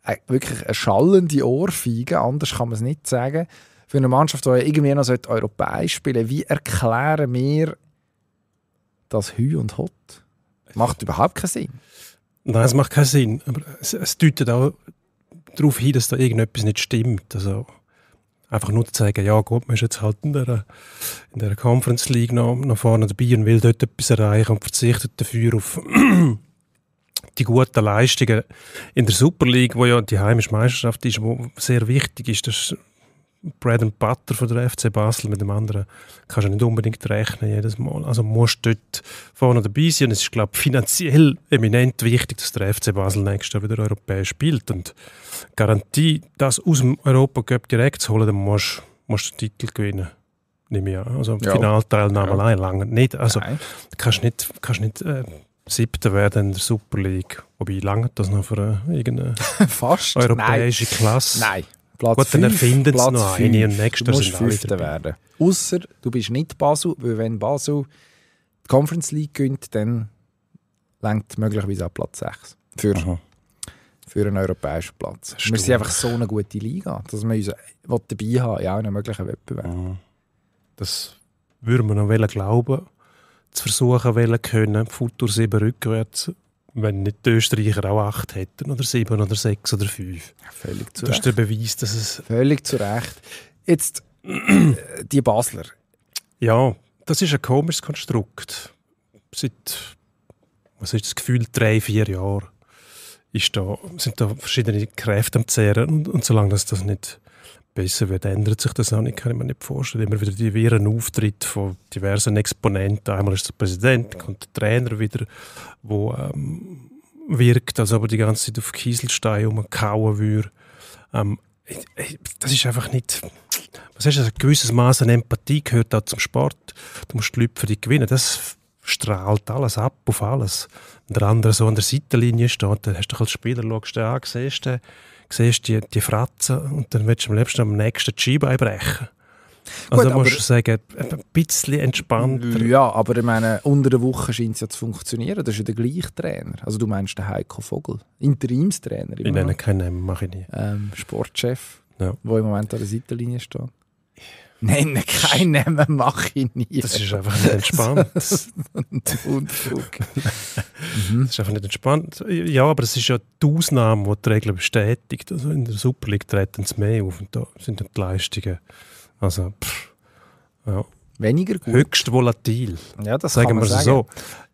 äh, wirklich eine schallende Ohrfeige, anders kann man es nicht sagen, für eine Mannschaft, die ja irgendwie noch europäisch spielen sollte. Wie erklären wir das Hü und Hot? Macht überhaupt keinen Sinn. Nein, es macht keinen Sinn. Aber es, es deutet auch darauf hin, dass da irgendetwas nicht stimmt. Also einfach nur zu sagen, ja gut, man ist jetzt halt in der, in der Conference League noch, noch vorne dabei und will dort etwas erreichen und verzichtet dafür auf die guten Leistungen in der Super League, wo ja die heimische Meisterschaft ist, wo sehr wichtig ist, das Bread and Butter von der FC Basel mit dem anderen kannst du nicht unbedingt rechnen jedes Mal. Also musst du dort vorne dabei sein. Und es ist, glaube ich, finanziell eminent wichtig, dass der FC Basel nächstes Jahr wieder europäisch spielt. Und die Garantie, das aus dem Europa Cup direkt zu holen, dann musst, du den Titel gewinnen. Nicht mehr. Also ja. Finalteilnahme ja. allein lange nicht. Also Nein. kannst nicht, kannst nicht äh, Siebter wäre dann der Super League. Wobei, lange das noch für äh, eine *laughs* Fast. europäische Nein. Klasse? Nein. Platz Gut, dann erfinden sie noch fünf. eine und nächstes du musst Fünfter werden. Außer du bist nicht Basel, weil wenn Basel die Conference League gewinnt, dann lenkt möglicherweise an Platz 6. Für, für einen europäischen Platz. Wir sind einfach so eine gute Liga, dass wir uns dabei haben in allen möglichen Wettbewerben. Das würden wir noch glauben zu versuchen wollen können, Futur 7 rückwärts, wenn nicht die Österreicher auch 8 hätten oder 7 oder 6 oder 5. Ja, völlig zu das Recht. ist der Beweis, dass es... Völlig zu Recht. Jetzt äh, die Basler. Ja, das ist ein komisches Konstrukt. Seit, was ist das Gefühl, drei, vier Jahren ist da, sind da verschiedene Kräfte am Zehren und, und solange das, das nicht besser wird, ändert sich das auch nicht, kann ich mir nicht vorstellen. Immer wieder die Viren Auftritte von diversen Exponenten. Einmal ist der Präsident, dann kommt der Trainer wieder, wo ähm, wirkt, als ob er die ganze Zeit auf Kieselsteine rumkauen würde. Ähm, das ist einfach nicht... Was heißt das? Ein gewisses Maß an Empathie gehört auch zum Sport. Du musst die Leute für dich gewinnen. Das strahlt alles ab auf alles. Wenn der andere so an der Seitenlinie steht, dann hast du als Spieler schaust du an, siehst, du, siehst die, die Fratze und dann willst du am liebsten am nächsten Scheibe einbrechen. Also Gut, musst du sagen, ein bisschen entspannter. Ja, aber ich meine, unter der Woche scheint es ja zu funktionieren. Das ist ja der gleiche Trainer. Also du meinst den Heiko Vogel, Interimstrainer. Ich nenne keinen Namen, mache ich nicht. Ähm, Sportchef, ja. im Moment an der Seitenlinie steht. Nein, *laughs* kein Namen mache ich nie. Das ist einfach nicht entspannt. *laughs* Unfug. Mhm. das ist einfach nicht entspannt. Ja, aber es ist ja die Ausnahme, die die Regel bestätigt. Also in der Super League treten sie mehr auf und da sind dann die Leistungen. Also, pff, ja. Weniger gut. Höchst volatil. Ja, das sagen kann man wir sagen. so.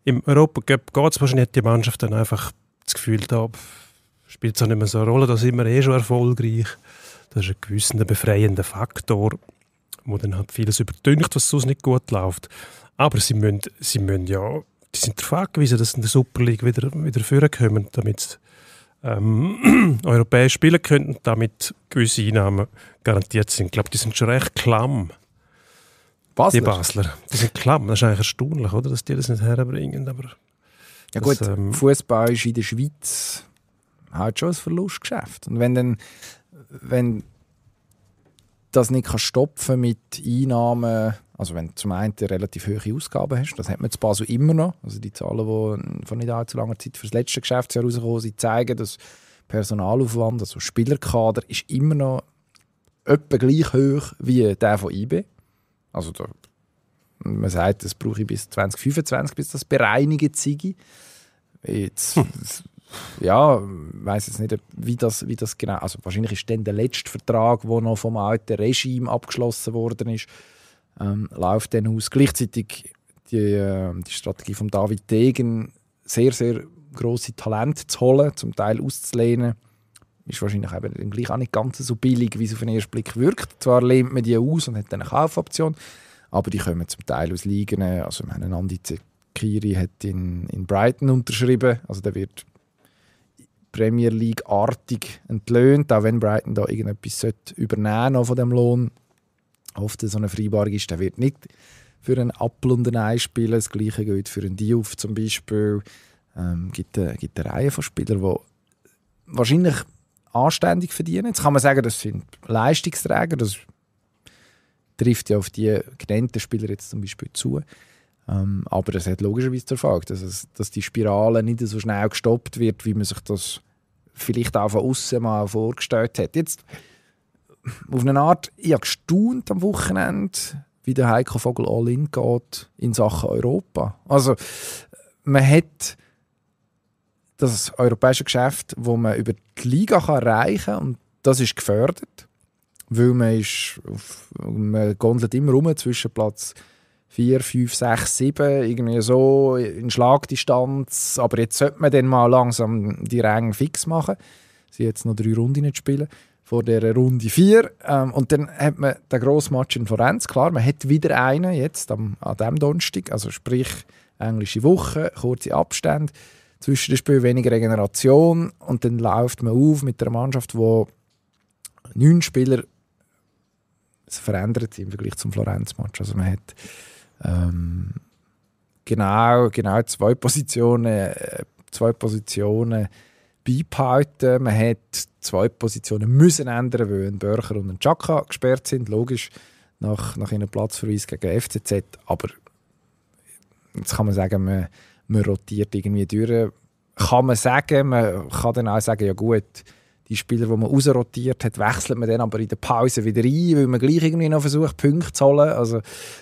Im Europa Europacup geht es wahrscheinlich, die Mannschaft dann einfach das Gefühl, da spielt es auch nicht mehr so eine Rolle, da sind wir eh schon erfolgreich. Das ist ein gewisser befreiender Faktor wo dann halt vieles übertüncht, was sonst nicht gut läuft. Aber sie müssen, sie müssen ja, die sind darauf angewiesen, dass sie in der Super League wieder, wieder führen können, damit sie ähm, *clears throat* europäisch spielen können und damit gewisse Einnahmen garantiert sind. Ich glaube, die sind schon recht klamm. Basler. Die Basler. Die sind klamm. Das ist eigentlich erstaunlich, oder? dass die das nicht herbringen. Aber ja gut, ähm, Fußball ist in der Schweiz halt schon ein Verlustgeschäft. Und wenn dann wenn das nicht kannst stopfen mit Einnahmen, also wenn du zum einen relativ hohe Ausgaben hast, das hat man zu Basel immer noch, also die Zahlen, die vor nicht allzu langer Zeit für das letzte Geschäftsjahr rausgekommen sind, zeigen, dass Personalaufwand, also Spielerkader, ist immer noch etwa gleich hoch wie der von IB. Also da, man sagt, das brauche ich bis 2025, bis das bereinigt sei. Jetzt hm. *laughs* ja, weiß jetzt nicht, wie das, wie das genau. Also wahrscheinlich ist dann der letzte Vertrag, der noch vom alten Regime abgeschlossen worden ist, ähm, läuft dann aus. Gleichzeitig die, äh, die Strategie von David Degen, sehr, sehr große Talente zu holen, zum Teil auszulehnen, ist wahrscheinlich eben dann gleich auch nicht ganz so billig, wie es auf den ersten Blick wirkt. Zwar lehnt man die aus und hat dann eine Kaufoption, aber die kommen zum Teil aus Ligen. Also, wir haben einen Andi Zekiri hat in, in Brighton unterschrieben, also der wird Premier League-artig entlohnt, auch wenn Brighton da irgendetwas übernehmen von dem Lohn. Oft so eine Freibarg ist, der wird nicht für einen Apfel und ein Ei spielen. Das Gleiche gilt für einen Diouf zum Beispiel. Ähm, gibt, gibt eine Reihe von Spielern, die wahrscheinlich anständig verdienen. Jetzt kann man sagen, das sind Leistungsträger. Das trifft ja auf die genannten Spieler jetzt zum Beispiel zu. Ähm, aber das hat logischerweise zur Folge, dass, es, dass die Spirale nicht so schnell gestoppt wird, wie man sich das vielleicht auch von außen mal vorgestellt hat. Jetzt, auf eine Art, ich habe gestaunt am Wochenende, wie der Heiko Vogel all in geht in Sachen Europa. Also, man hat das europäische Geschäft, wo man über die Liga erreichen kann, und das ist gefördert, weil man, ist auf, man gondelt immer rum zwischen Platz 4, 5, 6, 7, irgendwie so in Schlagdistanz. Aber jetzt sollte man dann mal langsam die Ränge fix machen. Sie jetzt noch drei Runden nicht spielen vor der Runde 4. Ähm, und dann hat man den grossen Match in Florenz. Klar, man hat wieder einen jetzt am, an diesem Donnerstag, also sprich englische Woche, kurze Abstände, zwischen den Spielen weniger Regeneration und dann läuft man auf mit einer Mannschaft, wo neun Spieler verändert im Vergleich zum Florenz-Match. Also man hat ähm, genau, genau zwei Positionen, äh, zwei Positionen beibehalten. Man hat zwei Positionen müssen ändern, weil ein Börcher und ein Chaka gesperrt sind, logisch, nach, nach ihrem Platzverweis gegen FCZ. Aber jetzt kann man sagen, man, man rotiert irgendwie durch. Kann man sagen, man kann dann auch sagen, ja gut, die Spieler, die man rausrotiert hat, wechselt man dann aber in der Pause wieder ein, weil man gleich irgendwie noch versucht, Punkte zu holen. Also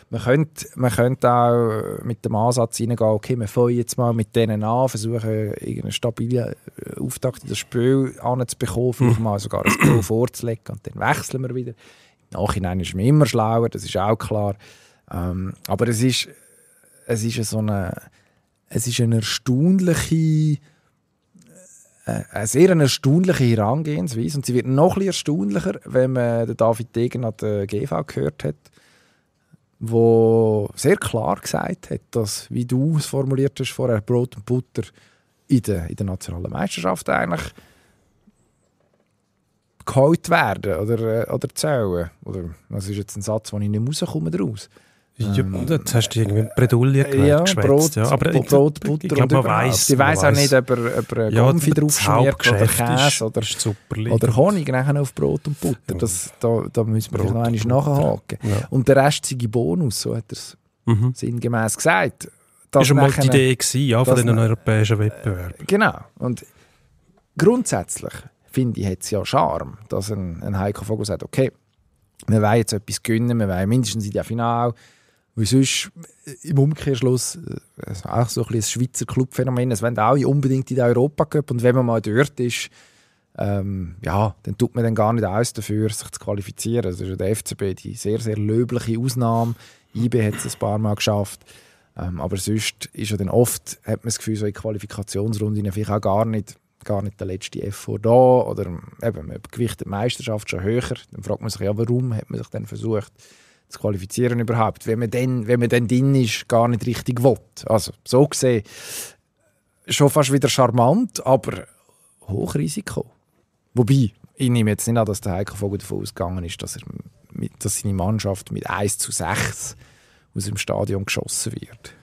man könnte, man könnte auch mit dem Ansatz reingehen, okay, wir fangen jetzt mal mit denen an, versuchen, irgendeinen stabilen äh, Auftakt in das Spiel anzubekommen, vielleicht mhm. mal sogar ein Spiel vorzulegen und dann wechseln wir wieder. Im Nachhinein ist man immer schlauer, das ist auch klar. Ähm, aber es ist, es ist so eine, es ist eine erstaunliche äh, eine sehr erstaunliche Herangehensweise. Und sie wird noch etwas erstaunlicher, wenn man den David Degen an der GV gehört hat, wo sehr klar gesagt hat, dass, wie du es formuliert hast vorher, Brot und Butter in der, in der nationalen Meisterschaft eigentlich geholt werden oder, äh, oder zählen. Oder, das ist jetzt ein Satz, den ich nicht rauskomme daraus rauskomme. Ja, ähm, jetzt hast du irgendwie Bredouille gelernt, äh, ja, geschwätzt, Brot, ja. Aber ich, Brot, Butter ich glaub, man weiss, Ich weiß auch nicht, ob er, ob er Gumpfi draufschmiert oder Käse oder, ist oder Honig nachher auf Brot und Butter. Das, da, da müssen wir Brot noch einmal nachhaken. Ja. Und der Rest ist ein Bonus, so hat er es mhm. sinngemäß gesagt. Das ist mal die Idee gewesen, ja, von diesen europäischen Wettbewerben. Genau. Und grundsätzlich finde ich, hat es ja Charme, dass ein, ein Heiko Vogel sagt, okay, wir wollen jetzt etwas gewinnen, wir wollen mindestens in der Finale, weil sonst äh, im Umkehrschluss also auch so ein, ein Schweizer Clubphänomen. Es wollen alle unbedingt in den Europa Cup und wenn man mal dort ist, ähm, ja, dann tut man dann gar nicht aus dafür, sich zu qualifizieren. Das also der FCB die sehr, sehr löbliche Ausnahme. IB hat es ein paar Mal geschafft. Ähm, aber sonst ist ja dann oft, hat man das Gefühl, so in Qualifikationsrunden vielleicht auch gar nicht, gar nicht der letzte FV da oder ähm, eben, man gewichtet die Meisterschaft schon höher. Dann fragt man sich ja, warum hat man sich dann versucht das Qualifizieren überhaupt, wenn man dann, wenn man dann drin ist, gar nicht richtig will. Also so gesehen schon fast wieder charmant, aber Hochrisiko. Wobei, ich nehme jetzt nicht an, dass der Heiko Vogel davon ausgegangen ist, dass, er mit, dass seine Mannschaft mit 1 zu 6 aus dem Stadion geschossen wird.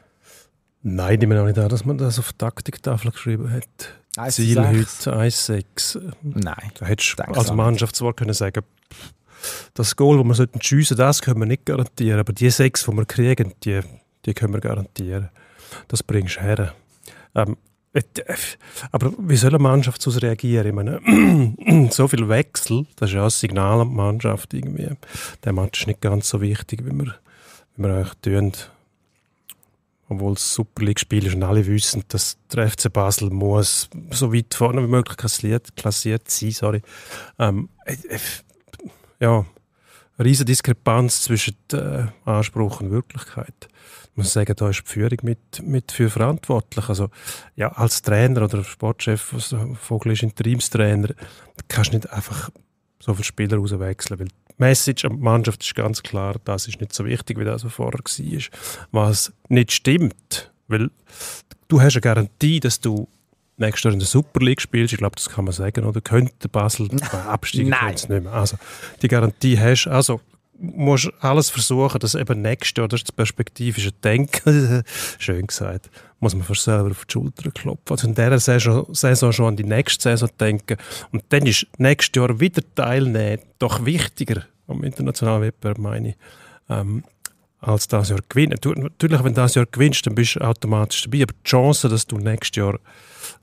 Nein, ich nehme auch nicht an, dass man das auf die Taktiktafel geschrieben hat. 1 Ziel 6. heute 1-6. Nein. Da hättest du als Mannschaft zwar können sagen das Goal, das wir sollten schiessen, das können wir nicht garantieren. Aber die sechs, die wir kriegen, die, die können wir garantieren. Das bringst du her. Ähm, äh, aber wie soll eine Mannschaft daraus reagieren? Ich meine, *clears throat* so viel Wechsel, das ist ja ein Signal an die Mannschaft irgendwie. Der Match ist nicht ganz so wichtig, wie wir, wie wir eigentlich tun. Obwohl es Super League-Spiel ist und alle wissen, dass der FC Basel muss so weit vorne wie möglich klassiert, klassiert sein. muss. Ähm, äh, äh, ja, eine riesige Diskrepanz zwischen äh, Anspruch und Wirklichkeit. Ich muss sagen, da ist die Führung mit, mit für verantwortlich. Also, ja, als Trainer oder Sportchef, Vogel ist, Interimstrainer, kannst du nicht einfach so viele Spieler rauswechseln, weil die Message an die Mannschaft ist ganz klar, das ist nicht so wichtig, wie das, was vorher war. Was nicht stimmt, weil du hast eine Garantie, dass du nächstes Jahr in der Super League spielst, ich glaube, das kann man sagen, oder? Könnte Basel *laughs* absteigen, Nein. nicht mehr. Also, die Garantie hast du. Also, musst alles versuchen, dass eben nächstes Jahr, das ist das perspektivische Denken, *laughs* schön gesagt, muss man für selber auf die Schulter klopfen. Also in dieser Saison, Saison schon an die nächste Saison denken. Und dann ist nächstes Jahr wieder teilnehmen doch wichtiger am internationalen Wettbewerb, meine ich, ähm, als das Jahr gewinnen. natürlich, wenn du das Jahr gewinnst, dann bist du automatisch dabei. Aber die Chance, dass du nächstes Jahr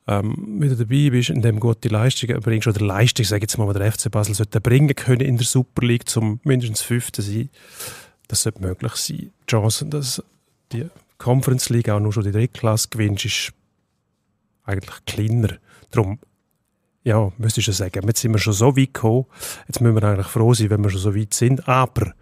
ähm, wieder dabei bist, indem du gute Leistungen bringst, oder Leistung, sage jetzt mal, der FC Basel sollte bringen können in der Super League, zum mindestens Fünften sein, das sollte möglich sein. Die Chance, dass die Conference League auch nur schon die Drittklasse gewinnst, ist eigentlich kleiner. Darum ja, müsste ich schon sagen, jetzt sind wir schon so weit gekommen, jetzt müssen wir eigentlich froh sein, wenn wir schon so weit sind, aber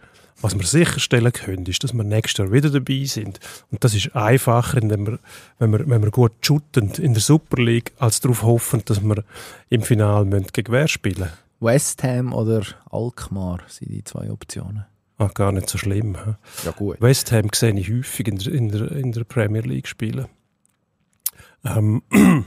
was wir sicherstellen können, ist, dass wir nächstes Jahr wieder dabei sind. Und das ist einfacher, indem wir, wenn, wir, wenn wir gut schuttend in der Super League, als darauf hoffen, dass wir im Finale gegen wer spielen müssen. West Ham oder Alkmaar sind die zwei Optionen. Ach, gar nicht so schlimm. He? Ja, gut. West Ham sehe ich häufig in der, in der, in der Premier League spielen. Ähm, *clears throat*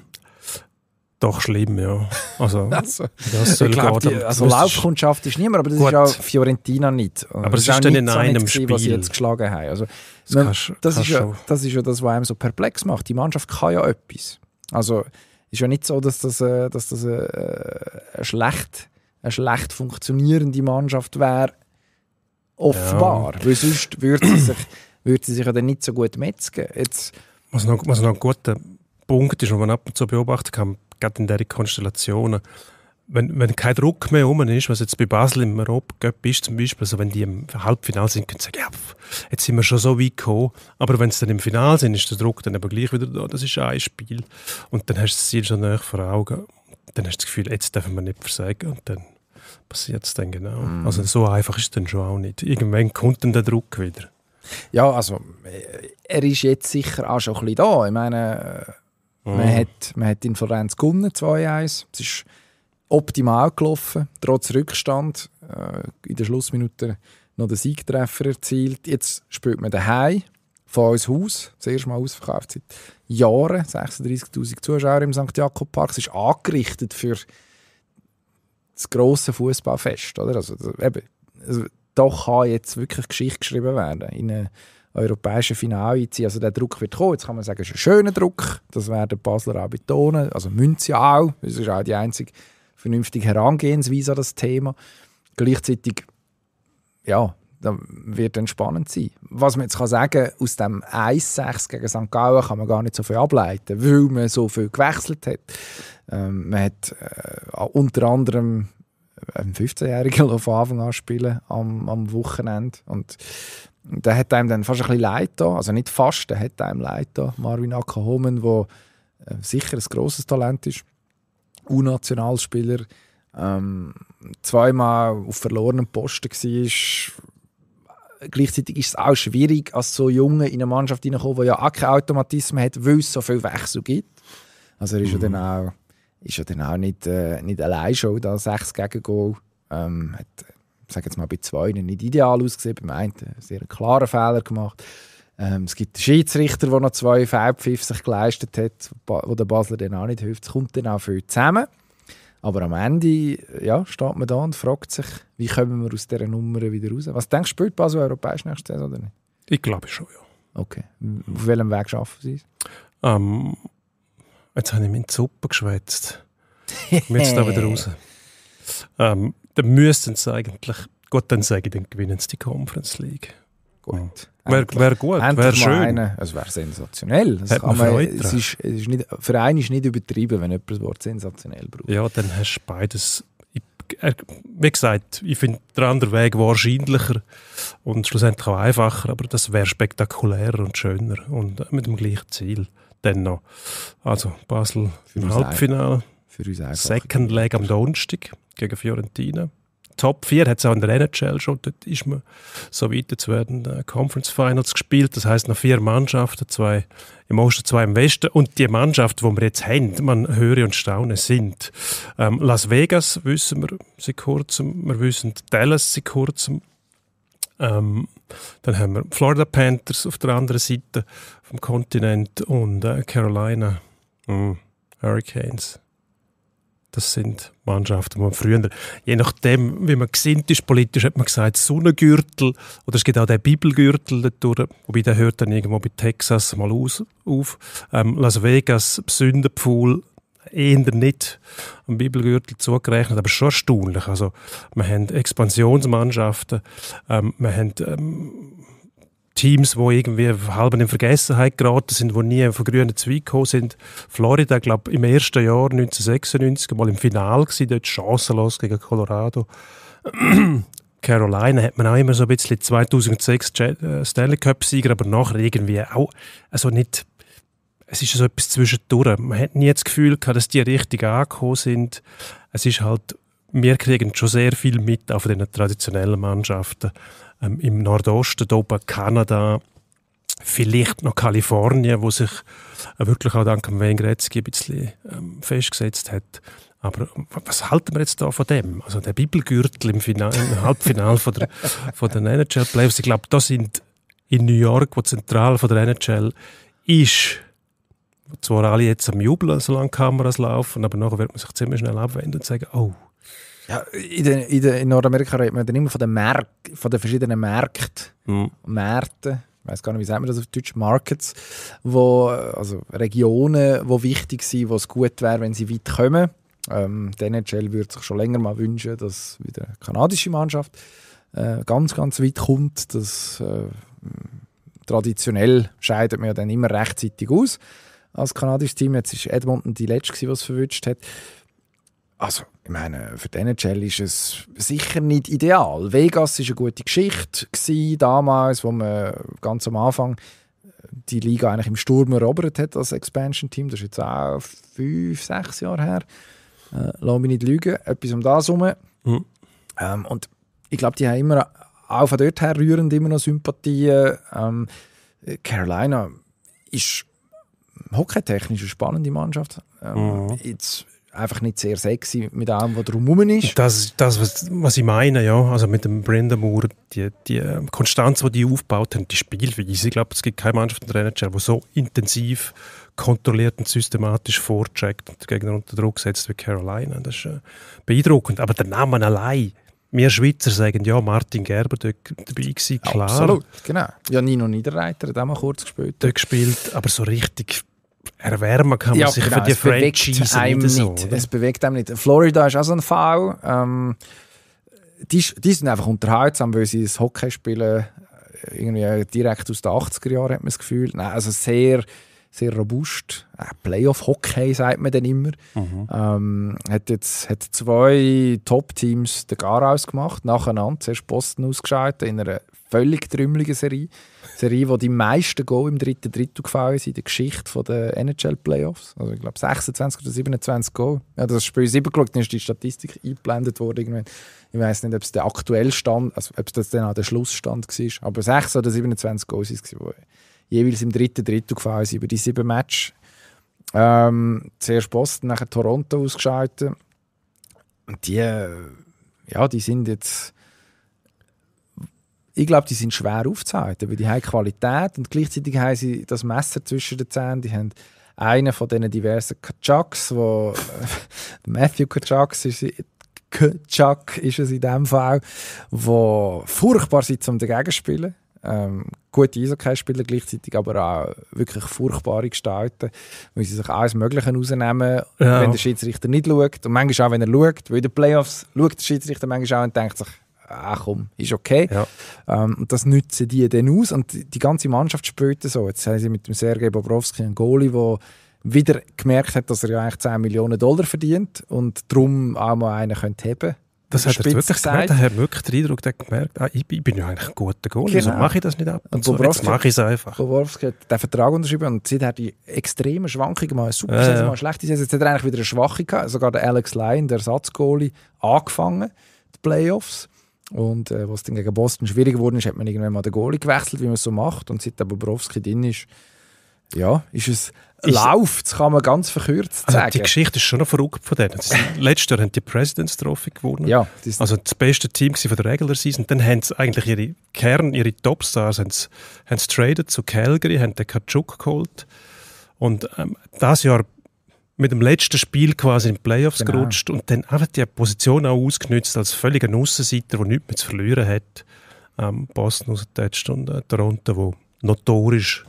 Doch schlimm, ja. Also, *laughs* also das soll ich glaub, also Laufkundschaft ist niemand, aber das gut. ist auch Fiorentina nicht. Und aber es ist, ist dann in einem Spiel, was sie jetzt geschlagen haben. Also, das, man, kannst, das, kannst ist ja, das, ist ja, das was einem so perplex macht. Die Mannschaft kann ja etwas. Also es ist ja nicht so, dass das, äh, dass das äh, eine, schlecht, eine schlecht funktionierende Mannschaft wäre. Offenbar. Ja. Weil sonst würde sie sich, würde sie sich ja dann nicht so gut metzen. Jetzt, was noch, was noch ein guter Punkt ist, den man ab und zu beobachten kann, gerade in dieser Konstellation, wenn, wenn kein Druck mehr rum ist, was jetzt bei Basel im Europacup ist zum Beispiel, also wenn die im Halbfinale sind, können sie sagen, ja, jetzt sind wir schon so weit gekommen. Aber wenn sie dann im Finale sind, ist der Druck dann aber gleich wieder da. Das ist ein Spiel. Und dann hast du das Ziel schon näher vor Augen. Dann hast du das Gefühl, jetzt dürfen wir nicht versagen. Und dann passiert es dann genau. Mhm. Also so einfach ist es dann schon auch nicht. Irgendwann kommt dann der Druck wieder. Ja, also äh, er ist jetzt sicher auch schon ein bisschen da. Ich meine äh, Mhm. Man, hat, man hat in Florenz gewonnen, 2-1. Es ist optimal gelaufen, trotz Rückstand. Äh, in der Schlussminute noch den Siegtreffer erzielt. Jetzt spielt man daheim von uns Haus, das erste Mal ausverkauft seit Jahren, 36.000 Zuschauer im St. Jakob Park. Es ist angerichtet für das grosse Fußballfest, Also, also, da kann jetzt wirklich Geschichte geschrieben werden in eine europäischen Finale einziehen. Also der Druck wird kommen. Jetzt kann man sagen, es ist ein schöner Druck. Das werden Basler auch betonen. Also Münze auch. Das ist auch die einzige vernünftige Herangehensweise an das Thema. Gleichzeitig, ja, das wird dann spannend sein. Was man jetzt kann sagen kann, aus dem 1-6 gegen St. Gallen kann man gar nicht so viel ableiten, weil man so viel gewechselt hat. Ähm, man hat äh, unter anderem einen 15-Jährigen *laughs* von Anfang an spielen am, am Wochenende. Und der hat einem dann fast ein bisschen leid da, also nicht fast, der hat einem leid da, Marvin Akahomen, der äh, sicher ein grosses Talent ist, Unnationalspieler. ähm, zweimal auf verlorenen Posten war, gleichzeitig ist es auch schwierig, als so Junge in eine Mannschaft reinkommen, die ja auch keinen Automatismus hat, weil es so viel Wechsel gibt. Also er ist mhm. ja dann auch ist ja dann auch nicht, äh, nicht allein schon da sechs gegen Goal. Ähm, hat, sage jetzt mal, bei zwei nicht ideal ausgesehen, beim einen sehr klaren Fehler gemacht. Ähm, es gibt einen Schiedsrichter, der noch zwei Feldpfiff sich geleistet hat, wo der Basler dann auch nicht hilft. Es kommt dann auch viel zusammen. Aber am Ende ja, steht man da und fragt sich, wie kommen wir aus dieser Nummer wieder raus? Was denkst du, spielt Basel europäisch nächstes Saison oder nicht? Ich glaube schon, ja. Okay. Auf welchem Weg schaffen sie es? Ähm, Jetzt habe ich mich in Suppe geschwätzt. Kommt jetzt da wieder raus. Ähm, dann müssten sie eigentlich, gut, dann sage ich, dann gewinnen sie die Conference League. Gut. Hm. Wäre wär gut, wäre schön. Einen, es wäre sensationell. Das Hat man, es ist, es ist nicht, für einen ist nicht übertrieben, wenn jemand das Wort sensationell braucht. Ja, dann hast du beides. Ich, wie gesagt, ich finde den anderen Weg wahrscheinlicher und schlussendlich auch einfacher, aber das wäre spektakulärer und schöner und mit dem gleichen Ziel dann noch. Also Basel im Halbfinale. Für uns einfach. Second Leg am Donnerstag gegen Fiorentina. Top 4 hat es auch in der NHL schon, dort ist man so weit, jetzt werden äh, Conference Finals gespielt, das heißt noch vier Mannschaften, zwei im Osten, zwei im Westen und die Mannschaften, die wir jetzt haben, man höre und staune, sind ähm, Las Vegas, wissen wir seit kurzem, wir wissen Dallas seit kurzem, ähm, dann haben wir Florida Panthers auf der anderen Seite vom Kontinent und äh, Carolina mm. Hurricanes. Das sind Mannschaften, die man früher, je nachdem, wie man gesinnt ist politisch, hat man gesagt Sonnengürtel oder es gibt auch den Bibelgürtel dadurch, wobei der hört dann irgendwo bei Texas mal aus, auf. Ähm, Las Vegas, Sündenpfuhl, eher nicht am Bibelgürtel zugerechnet, aber schon erstaunlich. Also, wir haben Expansionsmannschaften, ähm, wir haben ähm, Teams, die irgendwie halb in Vergessenheit geraten sind, die nie von grünen Zweig gekommen sind. Florida, glaube im ersten Jahr 1996 mal im Finale gewesen, dort chancenlos gegen Colorado. *clears throat* Carolina hat man auch immer so ein bisschen 2006 äh, Stanley Cup-Sieger, aber nachher irgendwie auch also nicht es ist so etwas zwischendurch. Man hat nie das Gefühl gehabt, dass die richtig angekommen sind. Es ist halt, wir kriegen schon sehr viel mit auf den traditionellen Mannschaften. Ähm, Im Nordosten, oben Kanada, vielleicht noch Kalifornien, wo sich äh, wirklich auch dank Wayne Gretzky ein bisschen ähm, festgesetzt hat. Aber ähm, was halten wir jetzt da von dem? Also der Bibelgürtel im, Final, im *laughs* Halbfinale von der, von den NHL Playoffs. Ich glaube, da sind in New York, wo zentral von der NHL ist, zwar alle jetzt am Jubeln, solange Kameras laufen, aber nachher wird man sich ziemlich schnell abwenden und sagen, oh. Ja, in, den, in, den, in Nordamerika redet man dann immer von den, Märk von den verschiedenen Märkten. Mhm. Märkten. Ich weiß gar nicht, wie sagt man das auf Deutsch? Markets, wo, also Regionen, die wichtig sind, wo es gut wäre, wenn sie weit kommen. Ähm, der NHL würde sich schon länger mal wünschen, dass wieder eine kanadische Mannschaft äh, ganz, ganz weit kommt. Das, äh, traditionell scheidet man ja dann immer rechtzeitig aus als kanadisches Team. Jetzt war Edmonton die letzte, die es verwünscht hat. Also, ich meine, für den NHL ist es sicher nicht ideal. Vegas war eine gute Geschichte damals, wo man ganz am Anfang äh, die Liga eigentlich im Sturm erobert hat als Expansion-Team. Das ist jetzt auch fünf, sechs Jahre her. Äh, lass mich nicht lügen. Etwas um das herum. Mhm. Ähm, und ich glaube, die haben immer, auch von dort her rührend, immer noch Sympathien. Ähm, Carolina ist hockeytechnisch eine spannende Mannschaft. Ähm, mhm. Jetzt einfach nicht sehr sexy mit allem, was drumherum ist. Das das, was, was ich meine, ja. Also mit dem Brenda Moore, die, die ähm, Konstanz, die die aufgebaut haben, die Spielweise. Ich glaube, es gibt keine Mannschaft in der NHL, die so intensiv kontrolliert und systematisch vorcheckt und den Gegner unter Druck setzt wie Carolina. Das ist äh, beeindruckend. Aber der Name allein wir Schweizer sagen ja, Martin Gerber dort dabei gewesen, klar. Absolut, genau. Ja, Nino Niederreiter hat auch mal kurz gespielt. Dort gespielt, aber so richtig erwärmen kann man ja, sich genau, für die Franchise nicht. So, nicht. es bewegt einem nicht. Florida ist auch so ein Fall. Ähm, die, die sind einfach unterhaltsam, weil sie das Hockey spielen, äh, irgendwie direkt aus den 80er Jahren, hat man das Gefühl. Nein, also sehr, sehr robust. Äh, Playoff-Hockey sagt man dann immer. Mhm. Ähm, hat jetzt hat zwei Top-Teams den Garaus gemacht, nacheinander. Zuerst Boston ausgeschaltet in einer völlig trümmeligen Serie. Serie, die die meisten Go im dritten Drittel gefallen sind in der Geschichte der NHL-Playoffs. Also ich glaube 26 oder 27 Go. Ja, das Spiel ist übergeschaut, dann ist die Statistik eingeblendet worden. Irgendwann. Ich weiß nicht, ob es der aktuelle Stand, also ob es dann auch der Schlussstand war, aber 6 oder 27 Goals waren es, die jeweils im dritten Drittel gefallen sind. Über die sieben Matches ähm, zuerst Boston, nachher Toronto ausgeschaltet. Und die, äh, ja, die sind jetzt ich glaube, die sind schwer aufzuhalten, weil die haben Qualität und gleichzeitig haben sie das Messer zwischen den Zähnen. Die haben einen von diesen diversen Kachucks, wo äh, *laughs* Matthew Kachucks ist, Kachuk ist es in dem Fall, wo furchtbar sind zum dagegen spielen. Ähm, gute Eishockey-Spieler gleichzeitig, aber auch wirklich furchtbare Gestalten, weil sie sich alles Mögliche rausnehmen, ja. wenn der Schiedsrichter nicht schaut. Und manchmal auch, wenn er schaut, weil in den Playoffs schaut der Schiedsrichter manchmal auch und denkt sich, ach komm, ist okay. Ja. Ähm, und das nützen die dann aus und die, ganze Mannschaft spielt so. Jetzt haben sie mit dem Sergei Bobrovski einen Goalie, der wieder gemerkt hat, dass er ja eigentlich 10 Millionen Dollar verdient und darum auch mal einen könnte haben das hat er wirklich gesagt. Er hat wirklich den Eindruck der gemerkt, ah, ich, ich, bin ja eigentlich ein guter Goalie, genau. also mache ich das nicht ab. Und, und so, jetzt mache ich es einfach. Bobrovski hat den Vertrag unterschrieben und seitdem hat die extreme Schwankungen, mal eine super ja, Saison, ja. mal eine schlechte Saison. Jetzt hat er eigentlich wieder eine Schwache gehabt. Sogar der Alex Lyon, der Ersatzgoalie, angefangen, die Playoffs. Und äh, was dann gegen Boston schwierig geworden ist, hat man irgendwann mal den Goalie gewechselt, wie man es so macht. Und seit der Bobrovski drin ist, ja, ist es ist, läuft, das kann man ganz verkürzt also sagen. Die Geschichte ist schon noch verrückt von denen. Letztes Jahr haben die Presidents Trophy gewonnen. Ja, das also das beste Team von der Regular Season. Dann haben sie eigentlich ihre Kern, ihre Topstars, haben sie, haben sie traded zu Calgary, haben den Kaczuk geholt. Und ähm, das Jahr mit dem letzten Spiel quasi in die Playoffs genau. gerutscht und dann einfach die Position auch ausgenützt als völliger Außenseiter, der nichts mehr zu verlieren hat. Ähm, Boston rausgetatscht und äh, Toronto, wo notorisch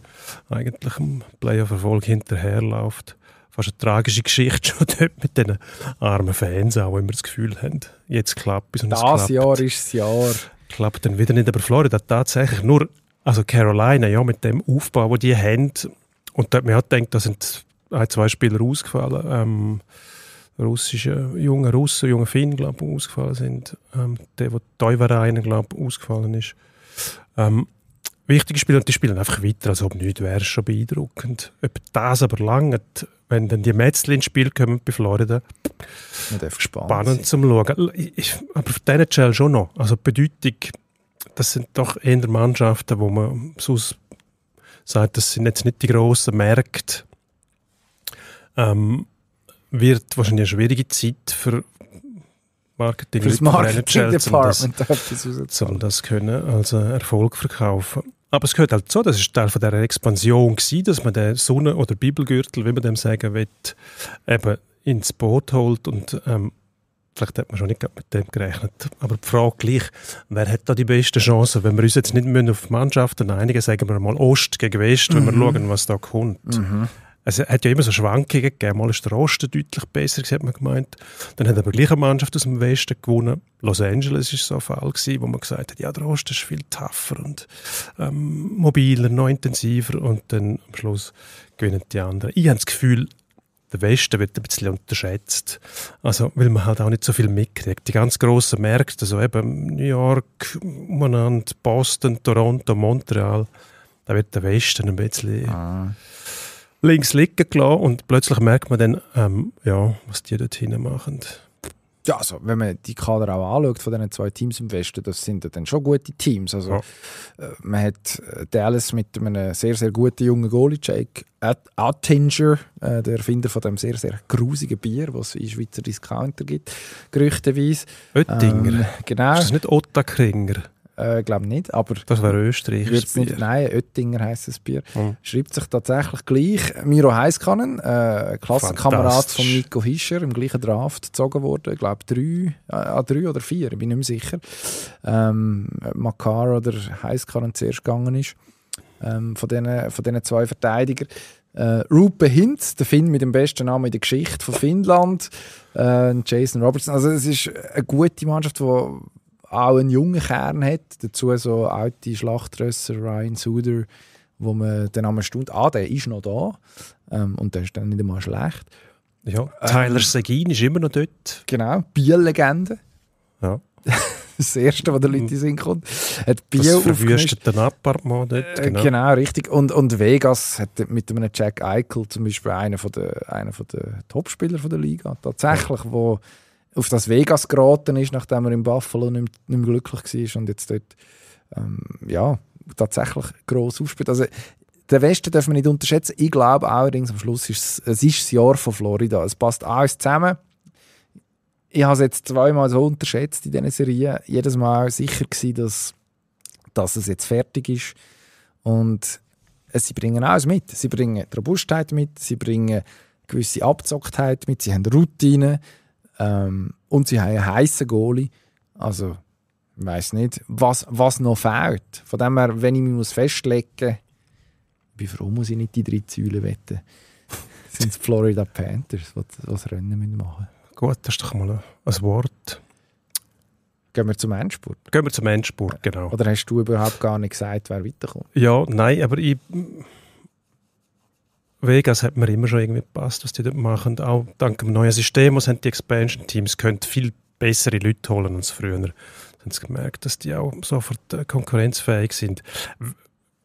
eigentlich im Playoff-Erfolg hinterherläuft. Fast eine tragische Geschichte *laughs* schon dort mit den armen Fans auch, wenn wir das Gefühl haben, jetzt klappt es und das es klappt. Jahr ist das Jahr. Klappt dann wieder nicht, aber Florida tatsächlich nur, also Carolina, ja, mit dem Aufbau, den die haben, und da hat man auch gedacht, das sind ein, zwei Spieler ausgefallen. Ähm, russische junge Russen, junge Finn, glaube ich, ausgefallen sind. Ähm, der, wo Teuverein, glaube ich, ausgefallen ist. Ähm, wichtige Spieler, und die spielen einfach weiter, als ob nichts wäre, schon beeindruckend. Ob das aber lange, wenn dann die Metzli ins Spiel kommen bei Florida, spannend zum Schauen. Ich, aber für dieser Challenge schon noch. Also die Bedeutung, das sind doch eher Mannschaften, wo man sonst sagt, das sind jetzt nicht die grossen Märkte, ähm, wird wahrscheinlich eine schwierige Zeit für Marketing. Für das Marketing Department um das, soll das können, also Erfolg verkaufen. Aber es gehört halt so, das ist Teil von der Expansion gewesen, dass man den Sonne- oder Bibelgürtel, wie man dem sagen will, eben ins Boot holt und ähm, vielleicht hat man schon nicht mit dem gerechnet. Aber die Frage gleich, wer hat da die besten Chancen? Wenn wir uns jetzt nicht mehr auf Mannschaften einigen, sagen wir mal Ost gegen West, mhm. wenn wir mhm. schauen, was da kommt. Mhm. Also, es hat ja immer so Schwankungen gegeben. Mal ist der Osten deutlich besser, hat man gemeint. Dann hat aber gleich eine Mannschaft aus dem Westen gewonnen. Los Angeles war so ein Fall, gewesen, wo man gesagt hat, ja, der Osten ist viel tougher und ähm, mobiler, noch intensiver. Und dann am Schluss gewinnen die anderen. Ich habe das Gefühl, der Westen wird ein bisschen unterschätzt. Also, weil man halt auch nicht so viel mitkriegt. Die ganz grossen Märkte, so eben New York, umeinander, Boston, Toronto, Montreal, da wird der Westen ein bisschen... Ah links liegen gelassen und plötzlich merkt man dann, ähm, ja, was die dort hinten machen. Ja, also wenn man die Kader auch anschaut von diesen zwei Teams im Westen, das sind ja dann schon gute Teams. Also ja. Äh, man hat äh, Dallas mit einem sehr, sehr guten jungen Goalie, Jake Attinger, äh, der Erfinder von dem sehr, sehr grusigen Bier, was es in Schweizer Discounter gibt, gerüchteweise. Oettinger? Ähm, genau. Ist das nicht Ottakringer? Äh, glaube nicht, aber... Das wäre Österreichisches Nicht, nein, Oettinger heisst das Bier. Mhm. Schreibt sich tatsächlich gleich Miro Heiskannen, äh, Klassenkamerad von Nico Hischer, im gleichen Draft gezogen worden, ich glaube drei, äh, drei oder vier, ich bin nicht mehr sicher. Ähm, Makar oder Heiskannen zuerst gegangen ist, ähm, von diesen von denen zwei Verteidigern. Äh, Rupe Hintz, der Finn mit dem besten Namen in der Geschichte von Finnland. Äh, Jason Robertson. Also es ist eine gute Mannschaft, die auch einen jungen Kern hat. Dazu so alte Schlachtrösser, Ryan Suder, wo man dann einmal stund ah, der ist noch da. Ähm, und der ist dann nicht einmal schlecht. Ja, ähm, Tyler ähm, Seguin ist immer noch dort. Genau, Bier-Legende. Ja. *laughs* das Erste, was der Leute in Sinn kommt. Hat Bier das verwüstet den Apartment dort. Äh, genau. Äh, genau, richtig. Und, und Vegas hat mit einem Jack Eichel zum Beispiel einen der, einer der Topspieler der Liga tatsächlich, ja. wo auf das Vegas geraten ist, nachdem er in Buffalo nicht, mehr, nicht mehr glücklich war und jetzt dort ähm, ja, tatsächlich gross aufspielt. Also, den Westen darf man nicht unterschätzen. Ich glaube allerdings, am Schluss ist es, es ist das Jahr von Florida. Es passt alles zusammen. Ich habe es jetzt zweimal so unterschätzt in diesen Serien. Jedes Mal sicher gewesen, dass, dass es jetzt fertig ist. Und sie bringen alles mit. Sie bringen die Robustheit mit, sie bringen gewisse Abzocktheit mit, sie haben Routine. Ähm, und sie haben einen heißen Goalie. Also, ich weiß nicht, was, was noch fehlt. Von dem her, wenn ich mich festlegen muss, wie froh, muss ich nicht die drei Säulen wetten. Das *laughs* sind die Florida Panthers, die das Rennen machen müssen Gut, das ist doch mal ein Wort. Gehen wir zum Endspurt? Gehen wir zum Endspurt, genau. Oder hast du überhaupt gar nicht gesagt, wer weiterkommt? Ja, nein, aber ich Vegas hat mir immer schon irgendwie gepasst, was die dort machen. auch dank dem neuen System, was haben die Expansion-Teams können viel bessere Leute holen als früher. Dann haben sie gemerkt, dass die auch sofort äh, konkurrenzfähig sind.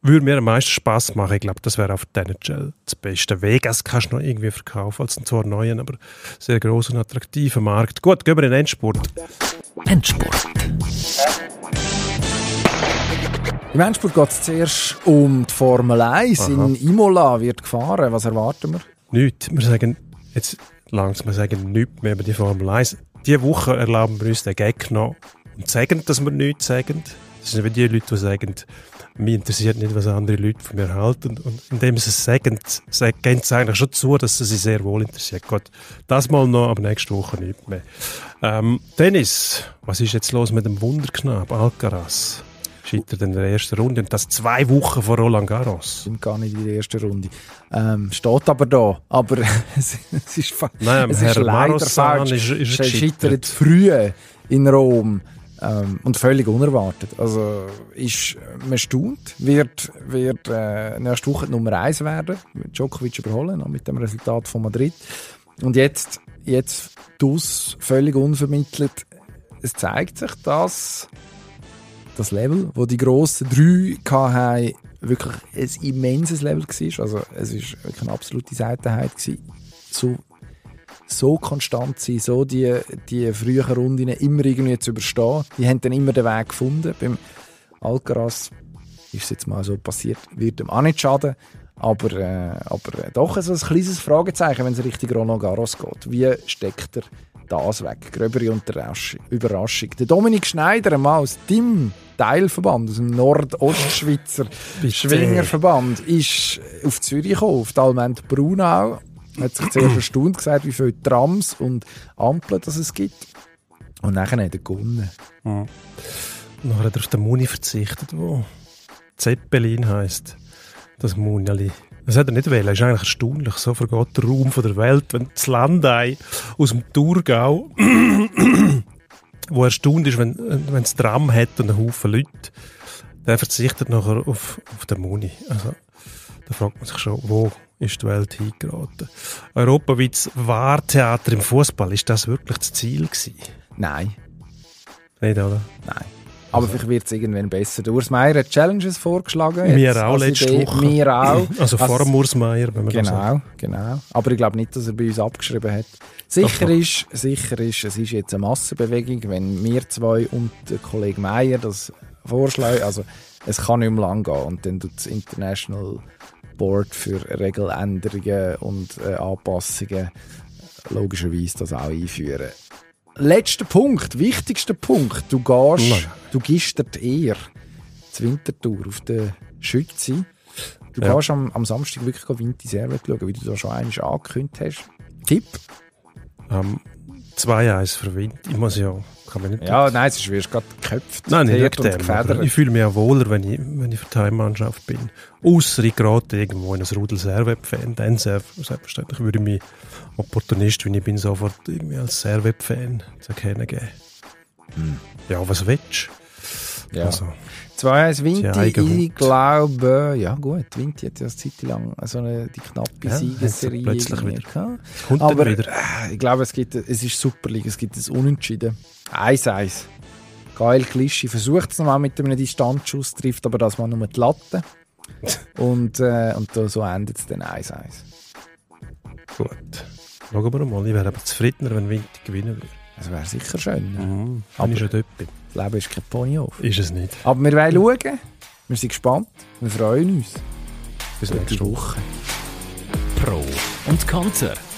Würde mir am meisten Spass machen. Ich glaube, das wäre auf der NHL das Beste. Vegas kannst du noch irgendwie verkaufen, als einen zwar neuen, aber sehr großen und attraktiven Markt. Gut, gehen wir in den Endspurt. Endspurt. Im Endspurt geht es zuerst um die Formel 1. Aha. In Imola wird gefahren. Was erwarten wir? Nichts. Wir sagen jetzt langsam wir sagen nichts mehr über die Formel 1. Diese Woche erlauben wir uns den Gag noch und sagen, dass wir nichts sagen. Das sind eben die Leute, die sagen, mich interessiert nicht, was andere Leute von mir halten. Und indem sie es sagen, gehen sie eigentlich schon zu, dass sie sich sehr wohl interessiert. Gut, das mal noch, aber nächste Woche nicht mehr. Ähm, Dennis, was ist jetzt los mit dem Wunderknab Alcaraz? Scheitert in der ersten Runde. Und das zwei Wochen vor Roland Garros. Sind gar nicht in der ersten Runde. Ähm, steht aber da. Aber *laughs* es, es ist, Nein, es Herr ist leider falsch. Ist, ist gescheitert. scheitert früh in Rom. Ähm, und völlig unerwartet. Also ist man staunt, wird, wird äh, nächste Woche Nummer eins werden, mit Djokovic überholen, mit dem Resultat von Madrid. Und jetzt, jetzt dus völlig unvermittelt, es zeigt sich, dass das Level, wo die grossen drei hatten, wirklich ein immenses Level war. Also es war wirklich eine absolute Seitenheit. So, so konstant sein, so die, die frühen Runden immer irgendwie zu überstehen. Die haben dann immer den Weg gefunden. Beim Alcaraz ist es jetzt mal so passiert, wird ihm auch nicht schaden. Aber, äh, aber doch ein kleines Fragezeichen, wenn es Richtung Roland Garros geht. Wie steckt er das weg. Gröbere Überraschung. Der Dominik Schneider, ein aus dem Teilverband, aus dem Nordostschweizer Schwingerverband, ist auf Zürich gekommen, auf die Alment Brunau. Hat sich zuerst erstaunt gesagt, wie viele Trams und Ampeln das es gibt. Und nachher hat er gewonnen. Mhm. Nachher hat er auf den Muni verzichtet, wo Zeppelin heisst. Das Muni. Das hat er nicht wählen. Das ist eigentlich erstaunlich. So vergeht der Raum der Welt, wenn das Landei aus dem Thurgau, wo erstaunt ist, wenn, wenn es Tram hat und einen Haufen Leute, der verzichtet nachher auf, auf den Muni. Also, da fragt man sich schon, wo ist die Welt hingeraten? Europaweit Wahrtheater im Fußball, ist das wirklich das Ziel gewesen? Nein. Nicht, oder? Nein. Aber also- vielleicht wird es irgendwann besser. Der Urs Meier hat Challenges vorgeschlagen. Jetzt, wir auch letzte Idee. Woche. Wir auch. *laughs* Also vor dem also, Urs Meier, wenn man genau, das sagt. Genau, Aber ich glaube nicht, dass er bei uns abgeschrieben hat. Sicher Ach, ist, sicher ist, es ist jetzt eine Massenbewegung, wenn wir zwei und der Kollege Meier das vorschlagen. Also es kann nicht mehr lang gehen. Und dann tut das International Board für Regeländerungen und äh, Anpassungen logischerweise das auch einführen. Letzter Punkt, wichtigster Punkt. Du gehst, Nein. du gibst dir die Ehre. Die Wintertour auf der Schütze. Du ja. kannst am, am Samstag wirklich Vinti Servet schauen, wie du da schon einmal angekündigt hast. Tipp? Ähm, 2-1 verwinnt. Ich muss ja. Kann man nicht ja, tun. nein, es ist, wirst gerade geköpft. Nein, nicht wegen Ich fühle mich auch wohler, wenn ich, wenn ich für die Heimmannschaft bin. Außer ich gerade irgendwo in einem Rudel Servet-Fan. Dann selbstverständlich würde ich mich Opportunist, wenn ich bin, sofort irgendwie als Servet-Fan zu erkennen geben. Hm. Ja, was willst du? Ja. Also. 2-1 Vinti. ich glaube, ja gut, Vinti hat ja eine Zeit lang so eine die knappe ja, Siegesserie plötzlich wieder. Kommt Aber wieder. Äh, ich glaube, es, gibt, es ist Superliga, es gibt ein Unentschieden. 1-1. Geil, Klischi versucht es nochmal mit einem Distanzschuss, trifft aber das mal nur die Latte. *laughs* und, äh, und so endet es dann 1-1. Gut. Schauen wir mal. Ich wäre aber zufriedener, wenn Vinti gewinnen würde. Das wäre sicher schön. Mhm. Aber ich schon dort bin. Das Leben ist kein Ponyhof. Ist es nicht. Aber wir wollen schauen. Wir sind gespannt. Wir freuen uns. Bis nächste Woche. Pro und Konzert.